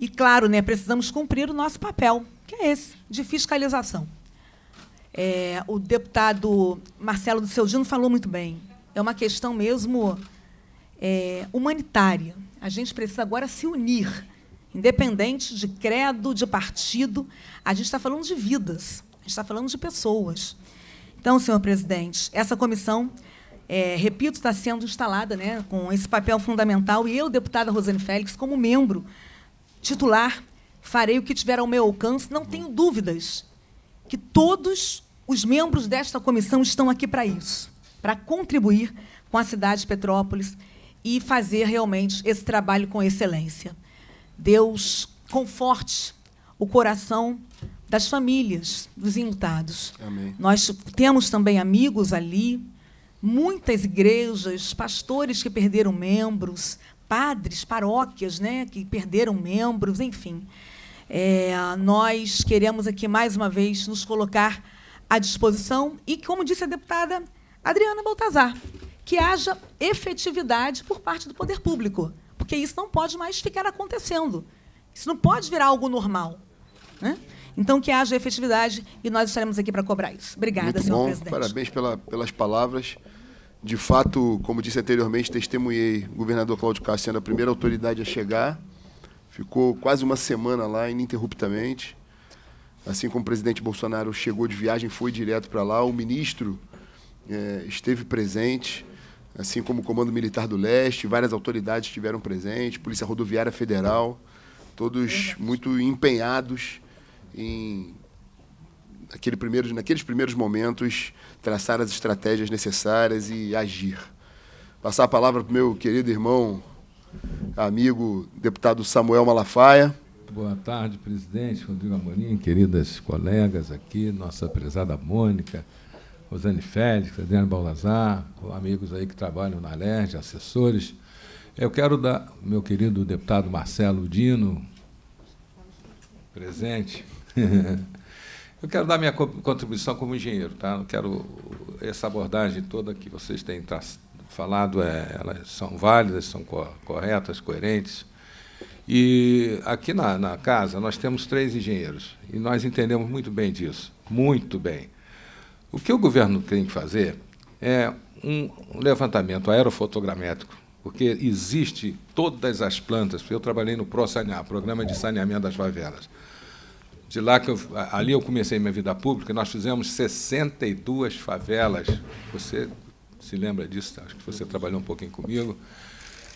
[SPEAKER 5] E, claro, né, precisamos cumprir o nosso papel, que é esse, de fiscalização. É, o deputado Marcelo do Seudino falou muito bem. É uma questão mesmo é, humanitária. A gente precisa agora se unir, independente de credo, de partido. A gente está falando de vidas, a gente está falando de pessoas. Então, senhor presidente, essa comissão é, repito, está sendo instalada né, com esse papel fundamental. E eu, deputada Rosane Félix, como membro titular, farei o que tiver ao meu alcance. Não tenho dúvidas que todos os membros desta comissão estão aqui para isso, para contribuir com a cidade de Petrópolis e fazer realmente esse trabalho com excelência. Deus conforte o coração das famílias dos enlutados. Amém. Nós temos também amigos ali, muitas igrejas, pastores que perderam membros, padres, paróquias né, que perderam membros, enfim. É, nós queremos aqui, mais uma vez, nos colocar à disposição e, como disse a deputada Adriana Baltazar, que haja efetividade por parte do poder público, porque isso não pode mais ficar acontecendo. Isso não pode virar algo normal. Né? Então, que haja efetividade e nós estaremos aqui para cobrar isso. Obrigada, Muito senhor bom. presidente. Parabéns
[SPEAKER 1] pela, pelas palavras. De fato, como disse anteriormente, testemunhei o governador Cláudio Castro sendo a primeira autoridade a chegar. Ficou quase uma semana lá, ininterruptamente. Assim como o presidente Bolsonaro chegou de viagem, foi direto para lá. O ministro é, esteve presente, assim como o Comando Militar do Leste, várias autoridades estiveram presentes, Polícia Rodoviária Federal, todos muito empenhados em naquele primeiro, naqueles primeiros momentos traçar as estratégias necessárias e agir. Passar a palavra para o meu querido irmão, amigo, deputado Samuel Malafaia. Boa
[SPEAKER 6] tarde, presidente Rodrigo Amorim, queridas colegas aqui, nossa prezada Mônica, Rosane Félix, Adriano Balazar, amigos aí que trabalham na LERJ, assessores. Eu quero dar, meu querido deputado Marcelo Dino, presente, Eu quero dar minha contribuição como engenheiro, tá? quero essa abordagem toda que vocês têm falado, é, elas são válidas, são corretas, coerentes. E aqui na, na casa nós temos três engenheiros e nós entendemos muito bem disso, muito bem. O que o governo tem que fazer é um levantamento aerofotogramétrico, porque existe todas as plantas. Eu trabalhei no ProSanear, Programa de Saneamento das Favelas. De lá que eu, ali eu comecei minha vida pública, nós fizemos 62 favelas. Você se lembra disso? Acho que você trabalhou um pouquinho comigo.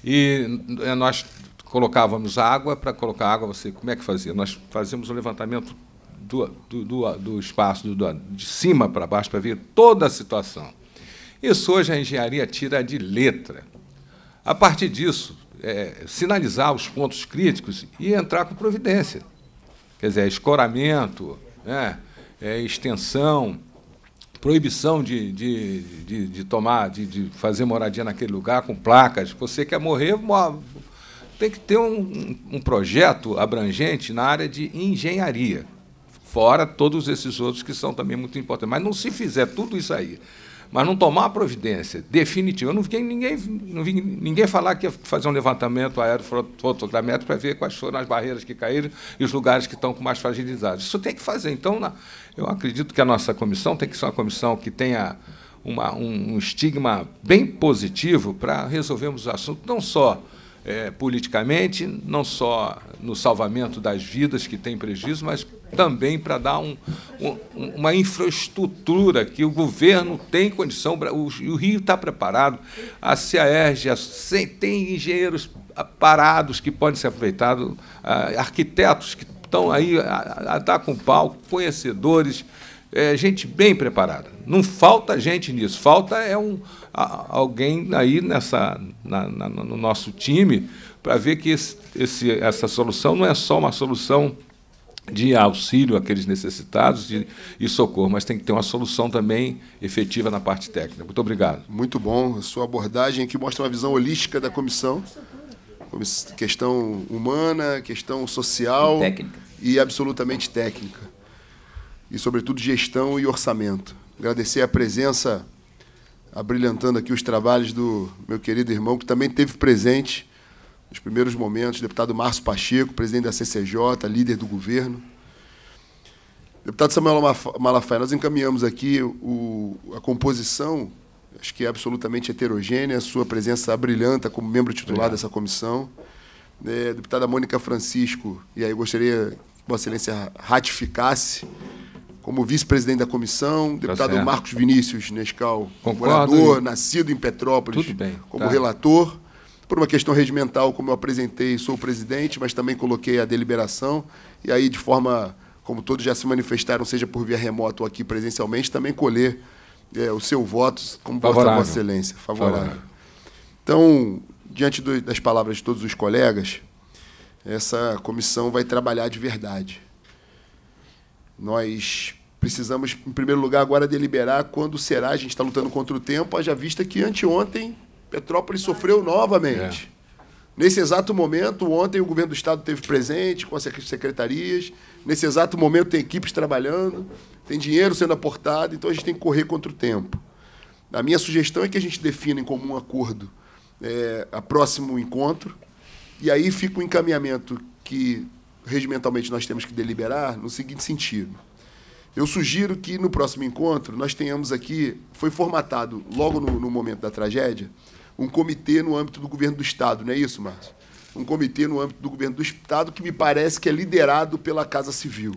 [SPEAKER 6] E é, nós colocávamos água, para colocar água, você como é que fazia? Nós fazíamos o um levantamento do, do, do, do espaço do, de cima para baixo para ver toda a situação. Isso hoje a engenharia tira de letra. A partir disso, é, sinalizar os pontos críticos e entrar com providência quer dizer, é escoramento, né? é, extensão, proibição de, de, de, de tomar, de, de, fazer moradia naquele lugar com placas. Você quer morrer, morre. tem que ter um, um projeto abrangente na área de engenharia, fora todos esses outros que são também muito importantes. Mas não se fizer tudo isso aí mas não tomar a providência definitiva. Eu não vi ninguém, não vi ninguém falar que ia fazer um levantamento aerofotogramétrico para ver quais foram as barreiras que caíram e os lugares que estão com mais fragilidade. Isso tem que fazer. Então, na, eu acredito que a nossa comissão tem que ser uma comissão que tenha uma, um, um estigma bem positivo para resolvermos o assunto, não só. É, politicamente, não só no salvamento das vidas que tem prejuízo, mas também para dar um, um, uma infraestrutura que o governo tem condição, o, o Rio está preparado, a CERJ tem engenheiros parados que podem ser aproveitados, arquitetos que estão aí a, a dar tá com pau, conhecedores, é, gente bem preparada. Não falta gente nisso, falta é um, a, alguém aí nessa, na, na, no nosso time para ver que esse, esse, essa solução não é só uma solução de auxílio àqueles necessitados e, e, socorro, mas tem que ter uma solução também efetiva na parte técnica. Muito obrigado.
[SPEAKER 1] Muito bom. A sua abordagem aqui mostra uma visão holística da comissão. Questão humana, questão social e, técnica. e absolutamente técnica. E, sobretudo, gestão e orçamento. Agradecer a presença, abrilhantando aqui os trabalhos do meu querido irmão, que também teve presente nos primeiros momentos, deputado Márcio Pacheco, presidente da CCJ, líder do governo. Deputado Samuel Malafaia, nós encaminhamos aqui o, a composição, acho que é absolutamente heterogênea, a sua presença brilhanta como membro titular Obrigado. dessa comissão. É, deputada Mônica Francisco, e aí gostaria que Vossa Excelência ratificasse como vice-presidente da comissão, tá deputado tá Marcos Vinícius Nescau morador, nascido em Petrópolis, como tá. relator por uma questão regimental, como eu apresentei, sou o presidente, mas também coloquei a deliberação, e aí, de forma, como todos já se manifestaram, seja por via remota ou aqui presencialmente, também colher é, o seu voto, como favorável. Vossa Excelência, favorável. favorável. Então, diante do, das palavras de todos os colegas, essa comissão vai trabalhar de verdade. Nós precisamos, em primeiro lugar, agora deliberar quando será, a gente está lutando contra o tempo, haja vista que anteontem Petrópolis sofreu novamente. É. Nesse exato momento, ontem o governo do estado teve presente com as secretarias. Nesse exato momento tem equipes trabalhando, tem dinheiro sendo aportado, então a gente tem que correr contra o tempo. A minha sugestão é que a gente defina em comum acordo é, a próximo encontro e aí fica o um encaminhamento que regimentalmente nós temos que deliberar no seguinte sentido. Eu sugiro que no próximo encontro nós tenhamos aqui, foi formatado logo no, no momento da tragédia, um comitê no âmbito do governo do Estado, não é isso, Márcio? Um comitê no âmbito do governo do Estado que me parece que é liderado pela Casa Civil.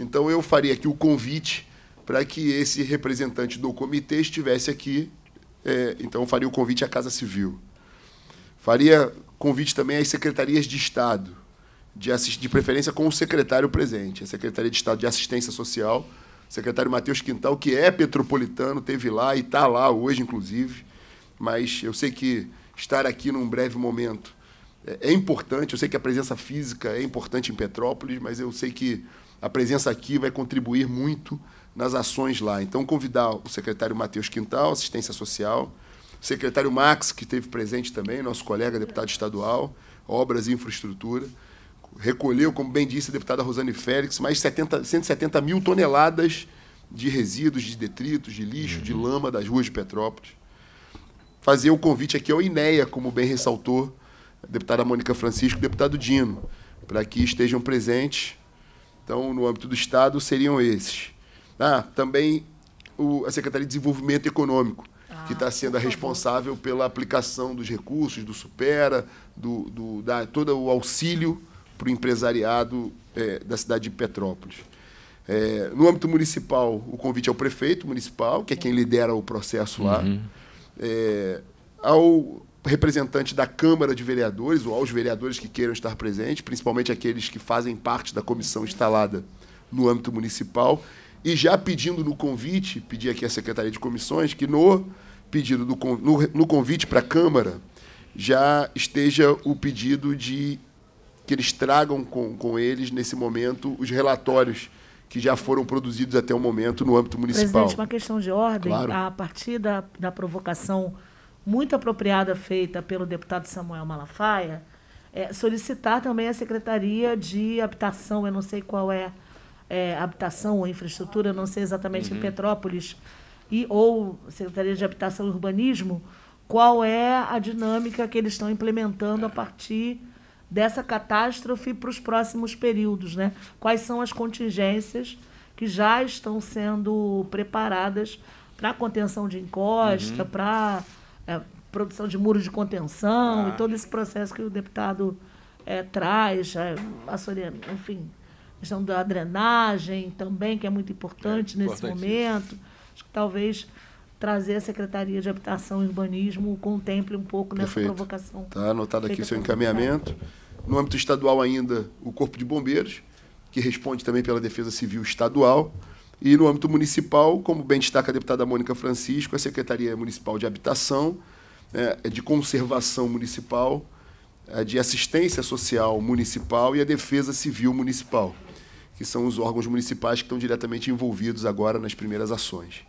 [SPEAKER 1] Então eu faria aqui o convite para que esse representante do comitê estivesse aqui. É, então eu faria o convite à Casa Civil. Faria convite também às secretarias de Estado, de, de preferência com o secretário presente, a Secretaria de Estado de Assistência Social, o secretário Matheus Quintal, que é petropolitano, teve lá e está lá hoje, inclusive mas eu sei que estar aqui num breve momento é, é importante. Eu sei que a presença física é importante em Petrópolis, mas eu sei que a presença aqui vai contribuir muito nas ações lá. Então, convidar o secretário Matheus Quintal, assistência social, o secretário Max, que esteve presente também, nosso colega deputado estadual, obras e infraestrutura, recolheu, como bem disse a deputada Rosane Félix, mais 70, 170 mil toneladas de resíduos, de detritos, de lixo, de uhum. lama das ruas de Petrópolis fazer o convite aqui ao INEA, como bem ressaltou a deputada Mônica Francisco e o deputado Dino, para que estejam presentes. Então, no âmbito do Estado, seriam esses. Ah, também o, a Secretaria de Desenvolvimento Econômico, ah, que está sendo a responsável pela aplicação dos recursos, do Supera, do, do da, todo o auxílio para o empresariado é, da cidade de Petrópolis. É, no âmbito municipal, o convite é ao prefeito municipal, que é quem lidera o processo lá. Uhum é, ao representante da Câmara de Vereadores, ou aos vereadores que queiram estar presentes, principalmente aqueles que fazem parte da comissão instalada no âmbito municipal, e já pedindo no convite, pedi aqui à Secretaria de Comissões, que no pedido do, no, no convite para a Câmara já esteja o pedido de que eles tragam com, com eles, nesse momento, os relatórios que já foram produzidos até o momento no âmbito municipal. Presidente, uma
[SPEAKER 2] questão de ordem, claro. a partir da, da provocação muito apropriada feita pelo deputado Samuel Malafaia, é, solicitar também a Secretaria de Habitação, eu não sei qual é, é habitação ou infraestrutura, eu não sei exatamente uhum. em Petrópolis, e, ou Secretaria de Habitação e Urbanismo, qual é a dinâmica que eles estão implementando a é. partir dessa catástrofe para os próximos períodos, né? Quais são as contingências que já estão sendo preparadas para contenção de encosta, uhum. para é, produção de muros de contenção ah. e todo esse processo que o deputado é, traz, é, assoriano, enfim, questão da drenagem também, que é muito importante é, nesse momento. Acho que talvez trazer a Secretaria de Habitação e Urbanismo contemple um pouco nessa Perfeito. provocação. Está anotado aqui o seu encaminhamento.
[SPEAKER 1] No âmbito estadual ainda, o Corpo de Bombeiros, que responde também pela Defesa Civil Estadual. E no âmbito municipal, como bem destaca a deputada Mônica Francisco, a Secretaria Municipal de Habitação, é, é de Conservação Municipal, é de Assistência Social Municipal e a Defesa Civil Municipal, que são os órgãos municipais que estão diretamente envolvidos agora nas primeiras ações.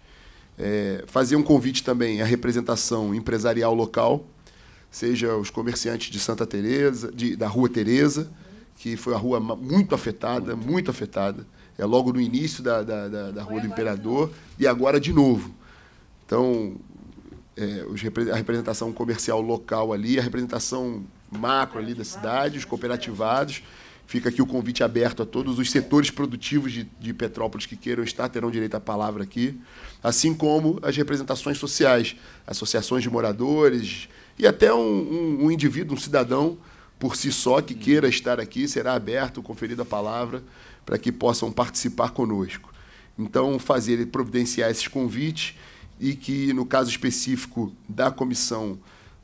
[SPEAKER 1] É, fazer um convite também à representação empresarial local, seja os comerciantes de Santa Teresa, de, da Rua Teresa, que foi a rua muito afetada, muito, afetada. É logo no início da, da, da, da Rua do Imperador e agora de novo. Então, é, a representação comercial local ali, a representação macro ali da cidade, os cooperativados Fica aqui o convite aberto a todos os setores produtivos de, de Petrópolis que queiram estar, terão direito à palavra aqui, assim como as representações sociais, associações de moradores e até um, um, um indivíduo, um cidadão por si só que hum. queira estar aqui, será aberto, conferido a palavra, para que possam participar conosco. Então, fazer providenciar esses convites e que, no caso específico da comissão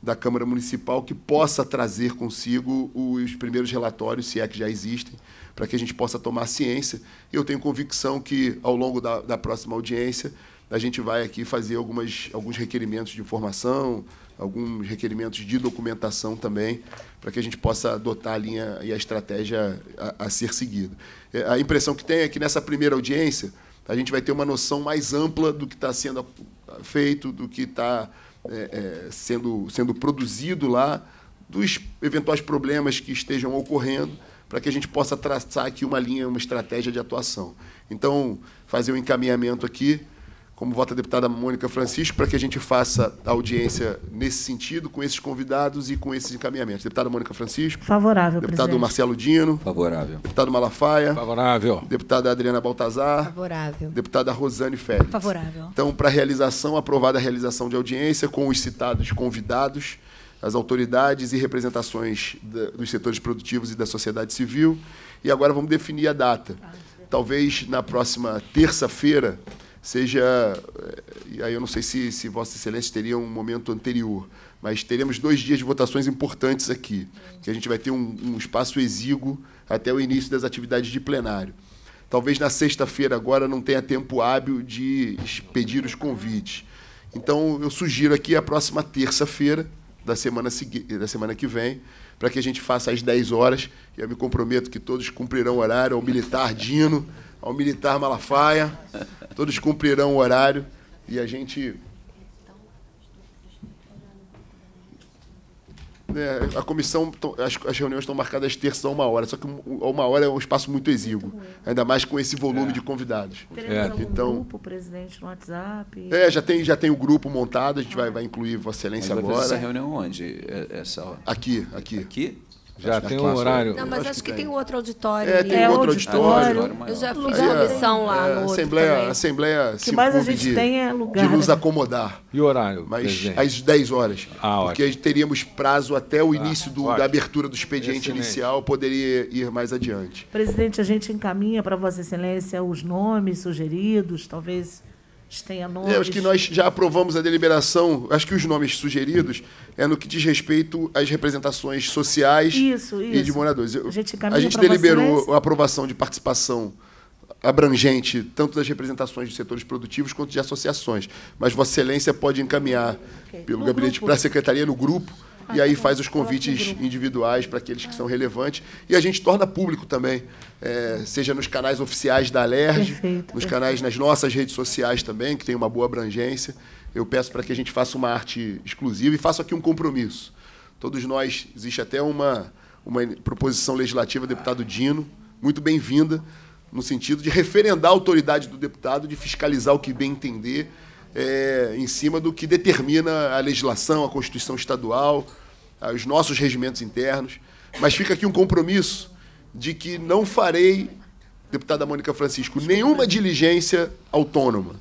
[SPEAKER 1] da Câmara Municipal que possa trazer consigo os primeiros relatórios, se é que já existem, para que a gente possa tomar ciência. Eu tenho convicção que, ao longo da, da próxima audiência, a gente vai aqui fazer algumas, alguns requerimentos de informação, alguns requerimentos de documentação também, para que a gente possa adotar a linha e a estratégia a, a ser seguida. É, a impressão que tem é que, nessa primeira audiência, a gente vai ter uma noção mais ampla do que está sendo feito, do que está é, é, sendo, sendo produzido lá, dos eventuais problemas que estejam ocorrendo, para que a gente possa traçar aqui uma linha, uma estratégia de atuação. Então, fazer o um encaminhamento aqui como vota a deputada Mônica Francisco, para que a gente faça a audiência nesse sentido, com esses convidados e com esses encaminhamentos. Deputada Mônica Francisco.
[SPEAKER 2] Favorável, Deputado presidente. Marcelo
[SPEAKER 1] Dino. Favorável. Deputado Malafaia. Favorável. Deputada Adriana Baltazar. Favorável. Deputada Rosane Félix. Favorável. Então, para realização, aprovada a realização de audiência com os citados convidados, as autoridades e representações dos setores produtivos e da sociedade civil. E agora vamos definir a data. Ah, Talvez na próxima terça-feira seja. Eh, e Aí eu não sei se, se Vossa Excelência teria um momento anterior, mas teremos dois dias de votações importantes aqui, que a gente vai ter um, um espaço exíguo até o início das atividades de plenário. Talvez na sexta-feira agora não tenha tempo hábil de expedir os convites. Então, eu sugiro aqui a próxima terça-feira da semana, da semana que vem, para que a gente faça às 10 horas. e Eu me comprometo que todos cumprirão o horário, ao militar Dino ao militar Malafaia. Todos cumprirão o horário e a gente. É, a comissão, as, as, reuniões estão marcadas terça a uma hora, só que uma hora é um espaço muito exíguo, ainda mais com esse volume é. de convidados. Teremos é. então,
[SPEAKER 2] grupo, presidente no WhatsApp? É, já
[SPEAKER 1] tem, já tem o grupo montado, a gente vai, vai incluir Vossa Excelência agora. Essa reunião onde? É, essa Aqui, aqui. Aqui? Já tem é um horário. Não, mas acho, acho que, que tem. tem outro auditório. É, tem é, outro auditório. auditório. Eu já fiz é, uma missão lá. É, no assembleia, assembleia. O que mais a gente de, tem é lugar. De nos né? acomodar. E horário? Mas às 10 horas. Ah, porque ótimo. teríamos prazo até o ah, início ah, do, da abertura do expediente Excelente. inicial, poderia ir mais adiante. Presidente,
[SPEAKER 2] a gente encaminha para Vossa Excelência os nomes sugeridos, talvez tenha nomes. É, acho que
[SPEAKER 1] nós já aprovamos a deliberação, acho que os nomes sugeridos é no que diz respeito às representações sociais isso, isso. e de moradores. a gente, a gente deliberou a aprovação de participação abrangente, tanto das representações de setores produtivos quanto de associações. Mas Vossa Excelência pode encaminhar okay. pelo no gabinete para a secretaria, no grupo, ah, e aí tá faz os convites individuais para aqueles que são relevantes. E a gente torna público também, é, seja nos canais oficiais da Alerj, nos canais nas nossas redes sociais também, que tem uma boa abrangência. Eu peço para que a gente faça uma arte exclusiva e faça aqui um compromisso. Todos nós, existe até uma, uma proposição legislativa, deputado Dino, muito bem-vinda, no sentido de referendar a autoridade do deputado, de fiscalizar o que bem entender é, em cima do que determina a legislação, a Constituição Estadual, os nossos regimentos internos. Mas fica aqui um compromisso de que não farei, deputada Mônica Francisco, nenhuma diligência autônoma.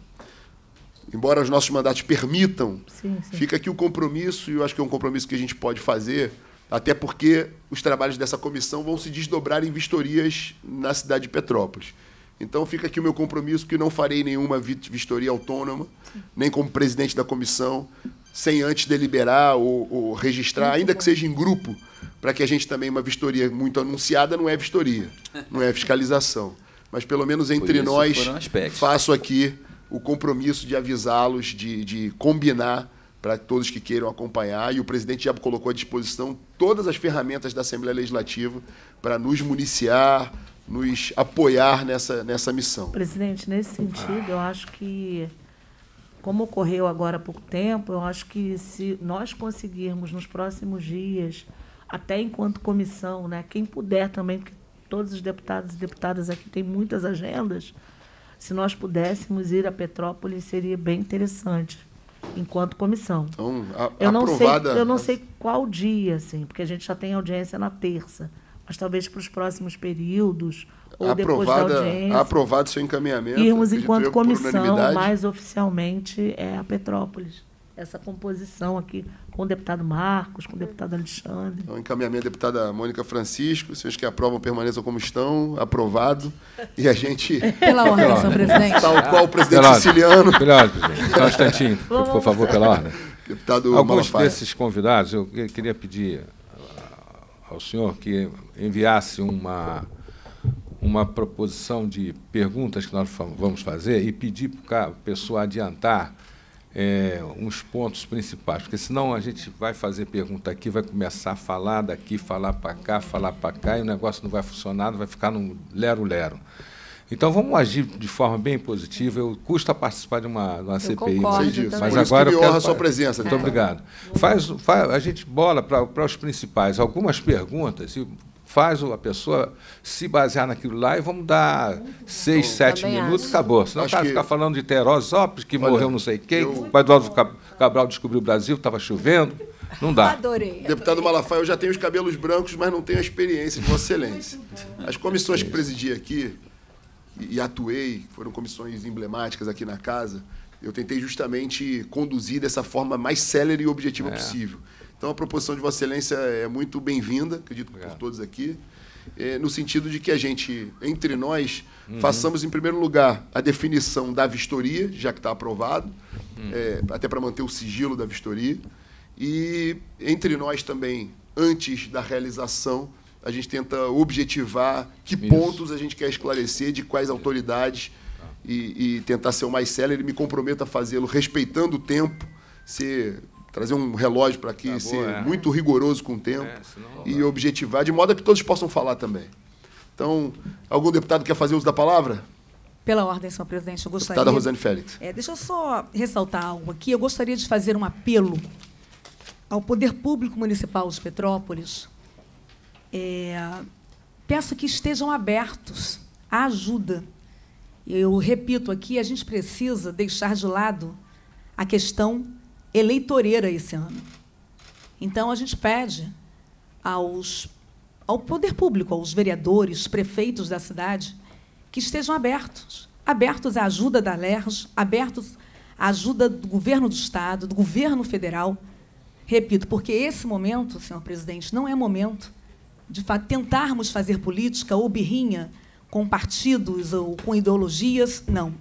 [SPEAKER 1] Embora os nossos mandatos permitam, sim, sim. fica aqui o compromisso, e eu acho que é um compromisso que a gente pode fazer, até porque os trabalhos dessa comissão vão se desdobrar em vistorias na cidade de Petrópolis. Então fica aqui o meu compromisso que não farei nenhuma vistoria autônoma, nem como presidente da comissão, sem antes deliberar ou, ou registrar, ainda que seja em grupo, para que a gente também uma vistoria muito anunciada não é vistoria, não é fiscalização, mas pelo menos entre nós faço aqui o compromisso de avisá-los, de, de combinar para todos que queiram acompanhar. E o presidente já colocou à disposição todas as ferramentas da Assembleia Legislativa para nos municiar, nos apoiar nessa, nessa missão.
[SPEAKER 2] Presidente, nesse sentido, eu acho que, como ocorreu agora há pouco tempo, eu acho que se nós conseguirmos nos próximos dias, até enquanto comissão, né, quem puder também, porque todos os deputados e deputadas aqui têm muitas agendas, se nós pudéssemos ir a Petrópolis seria bem interessante enquanto comissão. Então, a, eu não aprovada... sei, eu não né? sei qual dia assim, porque a gente já tem audiência na terça mas talvez para os próximos períodos ou aprovada, depois da audiência. Aprovado seu encaminhamento. Irmos enquanto comissão mais oficialmente é a Petrópolis. Essa composição aqui com o deputado Marcos, com o deputado Alexandre.
[SPEAKER 1] Então, encaminhamento da deputada Mônica Francisco. Vocês que aprovam, permaneçam como estão. Aprovado. E a gente. Pela ordem, senhor presidente. Tal qual o presidente pela siciliano. Pela ordem, presidente. Só um instantinho, por, por favor, pela ordem. Deputado Alguns Malafaia. desses
[SPEAKER 6] convidados, eu queria pedir ao senhor que enviasse uma, uma proposição de perguntas que nós vamos fazer e pedir para a pessoa adiantar é, uns pontos principais, porque senão a gente vai fazer pergunta aqui, vai começar a falar daqui, falar para cá, falar para cá, e o negócio não vai funcionar, vai ficar num lero-lero. Então vamos agir de forma bem positiva. Eu custa participar de uma, uma eu CPI, concordo, mas, mas agora que eu quero... a sua presença. Então. Muito é. obrigado. Faz, faz, a gente bola para os principais algumas perguntas e faz a pessoa se basear naquilo lá e vamos dar seis, Bom, uhum. sete minutos, acho. acabou. Senão acho o cara que... ficar falando de Terosópolis que Olha, morreu não sei quem, eu... o Eduardo Cabral descobriu o Brasil, estava chovendo. Não dá.
[SPEAKER 1] Adorei. Deputado Malafaia, eu já tenho os cabelos brancos, mas não tenho a experiência de Vossa Excelência. As comissões que presidi aqui, e, atuei, foram comissões emblemáticas aqui na casa, eu tentei justamente conduzir dessa forma mais célere e objetiva é. possível. Então, a proposição de Vossa Excelência é muito bem-vinda, acredito Obrigado. por todos aqui, é, no sentido de que a gente, entre nós, uhum. façamos, em primeiro lugar, a definição da vistoria, já que está aprovado, uhum. é, até para manter o sigilo da vistoria, e entre nós também, antes da realização, a gente tenta objetivar que Isso. pontos a gente quer esclarecer, de quais autoridades, tá. e, e tentar ser o mais célere. Me comprometo a fazê-lo respeitando o tempo, ser trazer um relógio para aqui, tá ser boa, é. muito rigoroso com o tempo é, e objetivar, de modo que todos possam falar também. Então, algum deputado quer fazer uso da palavra?
[SPEAKER 5] Pela ordem, senhor presidente, eu gostaria. Deputada Rosane Félix. É, deixa eu só ressaltar algo aqui. Eu gostaria de fazer um apelo ao Poder Público Municipal de Petrópolis é, peço que estejam abertos à ajuda. Eu repito aqui, a gente precisa deixar de lado a questão eleitoreira esse ano. Então, a gente pede aos, ao poder público, aos vereadores, prefeitos da cidade, que estejam abertos abertos à ajuda da LERJ, abertos à ajuda do governo do Estado, do governo federal. Repito, porque esse momento, senhor presidente, não é momento de fato, tentarmos fazer política ou birrinha com partidos ou com ideologias, não.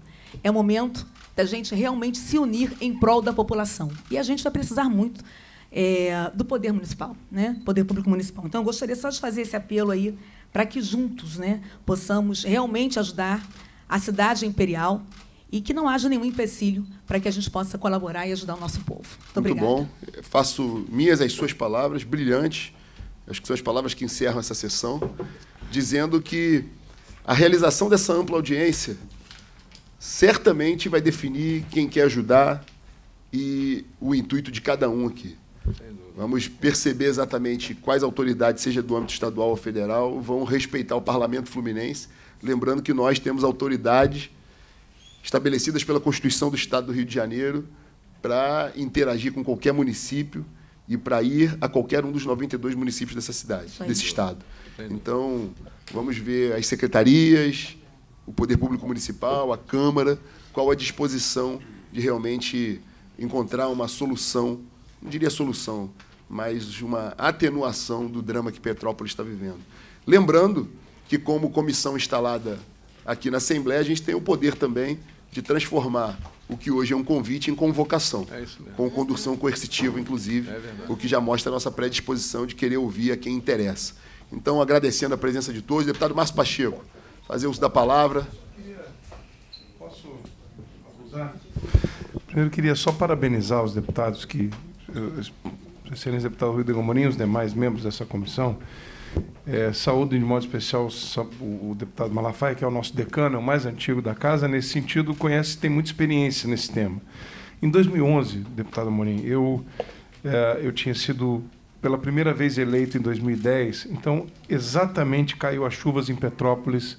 [SPEAKER 5] É momento da gente realmente se unir em prol da população. E a gente vai precisar muito é, do poder municipal, né? poder público municipal. Então, eu gostaria só de fazer esse apelo aí para que juntos né, possamos realmente ajudar a cidade imperial e que não haja nenhum empecilho para que a gente possa colaborar e ajudar o nosso povo. Muito, Muito bom.
[SPEAKER 1] Faço minhas as suas palavras, brilhantes acho que são as palavras que encerram essa sessão, dizendo que a realização dessa ampla audiência certamente vai definir quem quer ajudar e o intuito de cada um aqui. Vamos perceber exatamente quais autoridades, seja do âmbito estadual ou federal, vão respeitar o parlamento fluminense, lembrando que nós temos autoridades estabelecidas pela Constituição do Estado do Rio de Janeiro para interagir com qualquer município e para ir a qualquer um dos 92 municípios dessa cidade, desse estado. Entendi. Então, vamos ver as secretarias, o Poder Público Municipal, a Câmara, qual a disposição de realmente encontrar uma solução, não diria solução, mas uma atenuação do drama que Petrópolis está vivendo. Lembrando que, como comissão instalada aqui na Assembleia, a gente tem o poder também de transformar o que hoje é um convite em convocação, é com condução coercitiva, inclusive, é o que já mostra a nossa predisposição de querer ouvir a quem interessa. Então, agradecendo a presença de todos, deputado Márcio Pacheco, fazer uso da palavra. Posso abusar?
[SPEAKER 7] Primeiro, queria só parabenizar os deputados que, eh, excelentes deputados Rui de Gomorim, os demais membros dessa comissão, é, saúdo de modo especial o deputado Malafaia, que é o nosso decano, é o mais antigo da casa, nesse sentido, conhece, tem muita experiência nesse tema. Em 2011, deputado Morim, eu, é, eu tinha sido pela primeira vez eleito em 2010, então exatamente caiu as chuvas em Petrópolis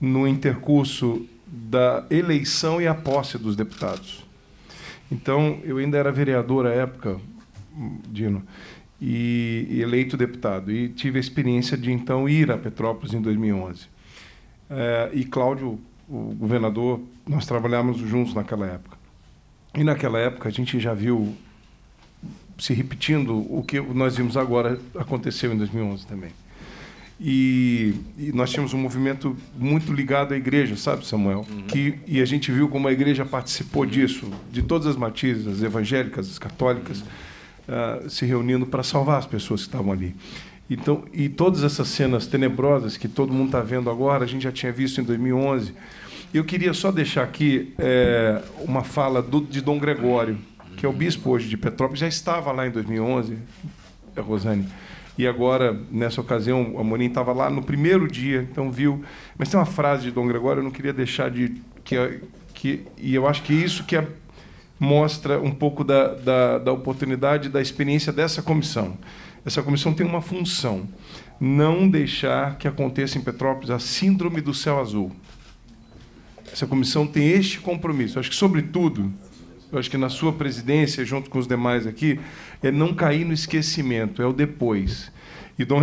[SPEAKER 7] no intercurso da eleição e a posse dos deputados. Então, eu ainda era vereador à época, hum, Dino, e, eleito deputado. E tive a experiência de então ir a Petrópolis em 2011. É, eh, e Cláudio, o governador, nós trabalhávamos juntos naquela época. E naquela época a gente já viu se repetindo o que nós vimos agora aconteceu em 2011 também. E, e, nós tínhamos um movimento muito ligado à igreja, sabe, Samuel? Uhum. Que, e a gente viu como a igreja participou disso, de todas as matizes, as evangélicas, as católicas. Uhum. Ah, se reunindo para salvar as pessoas que estavam ali. Então, e todas essas cenas tenebrosas que todo mundo está vendo agora, a gente já tinha visto em 2011. Eu queria só deixar aqui é, uma fala do, de Dom Gregório, que é o bispo hoje de Petrópolis, já estava lá em 2011, Rosane. E agora, nessa ocasião, a Morim estava lá no primeiro dia, então viu. Mas tem uma frase de Dom Gregório, eu não queria deixar de. Que, que, e eu acho que é isso que é mostra um pouco da, da, da oportunidade, da experiência dessa comissão. Essa comissão tem uma função: não deixar que aconteça em Petrópolis a síndrome do céu azul. Essa comissão tem este compromisso. Acho que, sobretudo, eu acho que na sua presidência, junto com os demais aqui, é não cair no esquecimento, é o depois. E Dom,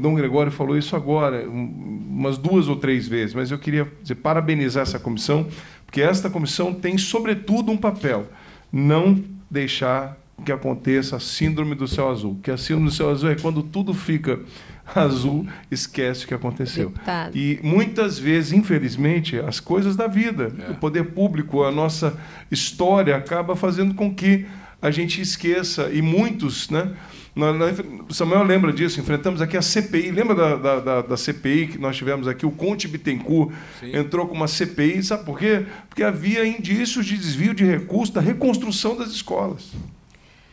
[SPEAKER 7] Dom Gregório falou isso agora, umas duas ou três vezes, mas eu queria dizer, parabenizar essa comissão porque esta comissão tem, sobretudo, um papel: não deixar que aconteça a síndrome do céu azul. Que a síndrome do céu azul é quando tudo fica azul, esquece o que aconteceu. Deputado. E muitas vezes, infelizmente, as coisas da vida, é. o poder público, a nossa história acaba fazendo com que a gente esqueça e muitos, né? Nós, nós, Samuel lembra disso, enfrentamos aqui a CPI. Lembra da, da, da, da CPI que nós tivemos aqui? O Conte Bittencourt Sim. entrou com uma CPI, sabe por quê? Porque havia indícios de desvio de recursos da reconstrução das escolas.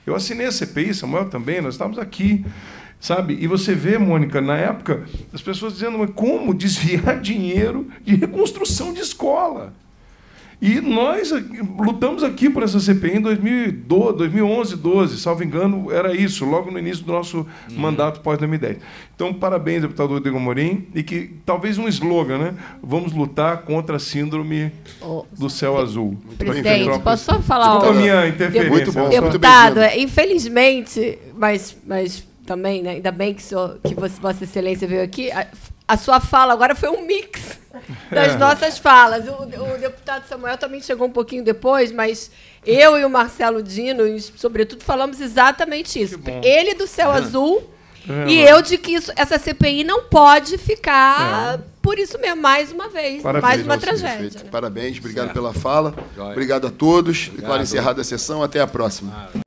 [SPEAKER 7] Eu assinei a CPI, Samuel também, nós estávamos aqui. Sabe? E você vê, Mônica, na época, as pessoas dizendo, mas como desviar dinheiro de reconstrução de escola? E nós lutamos aqui por essa CPI em 2012, 2011, 12, salvo engano, era isso, logo no início do nosso uhum. mandato pós-2010. Então, parabéns, deputado Rodrigo Morim, e que talvez um slogan, né? Vamos lutar contra a síndrome do céu azul. Presidente, bem, posso só falar uma ó, minha interferência. Muito bom, deputado,
[SPEAKER 4] muito infelizmente, mas, mas também, né? ainda bem que, que você, Vossa Excelência veio aqui, a sua fala agora foi um mix das é. nossas falas. O, o, deputado Samuel também chegou um pouquinho depois, mas eu e o Marcelo Dino, sobretudo, falamos exatamente isso. Ele do céu é. azul é. e eu de que isso, essa CPI não pode ficar. É. Por isso mesmo, mais uma vez, Parabéns, mais uma tragédia.
[SPEAKER 1] Né? Parabéns, obrigado certo. pela fala, obrigado a todos. Obrigado. E para encerrar a sessão, até a próxima.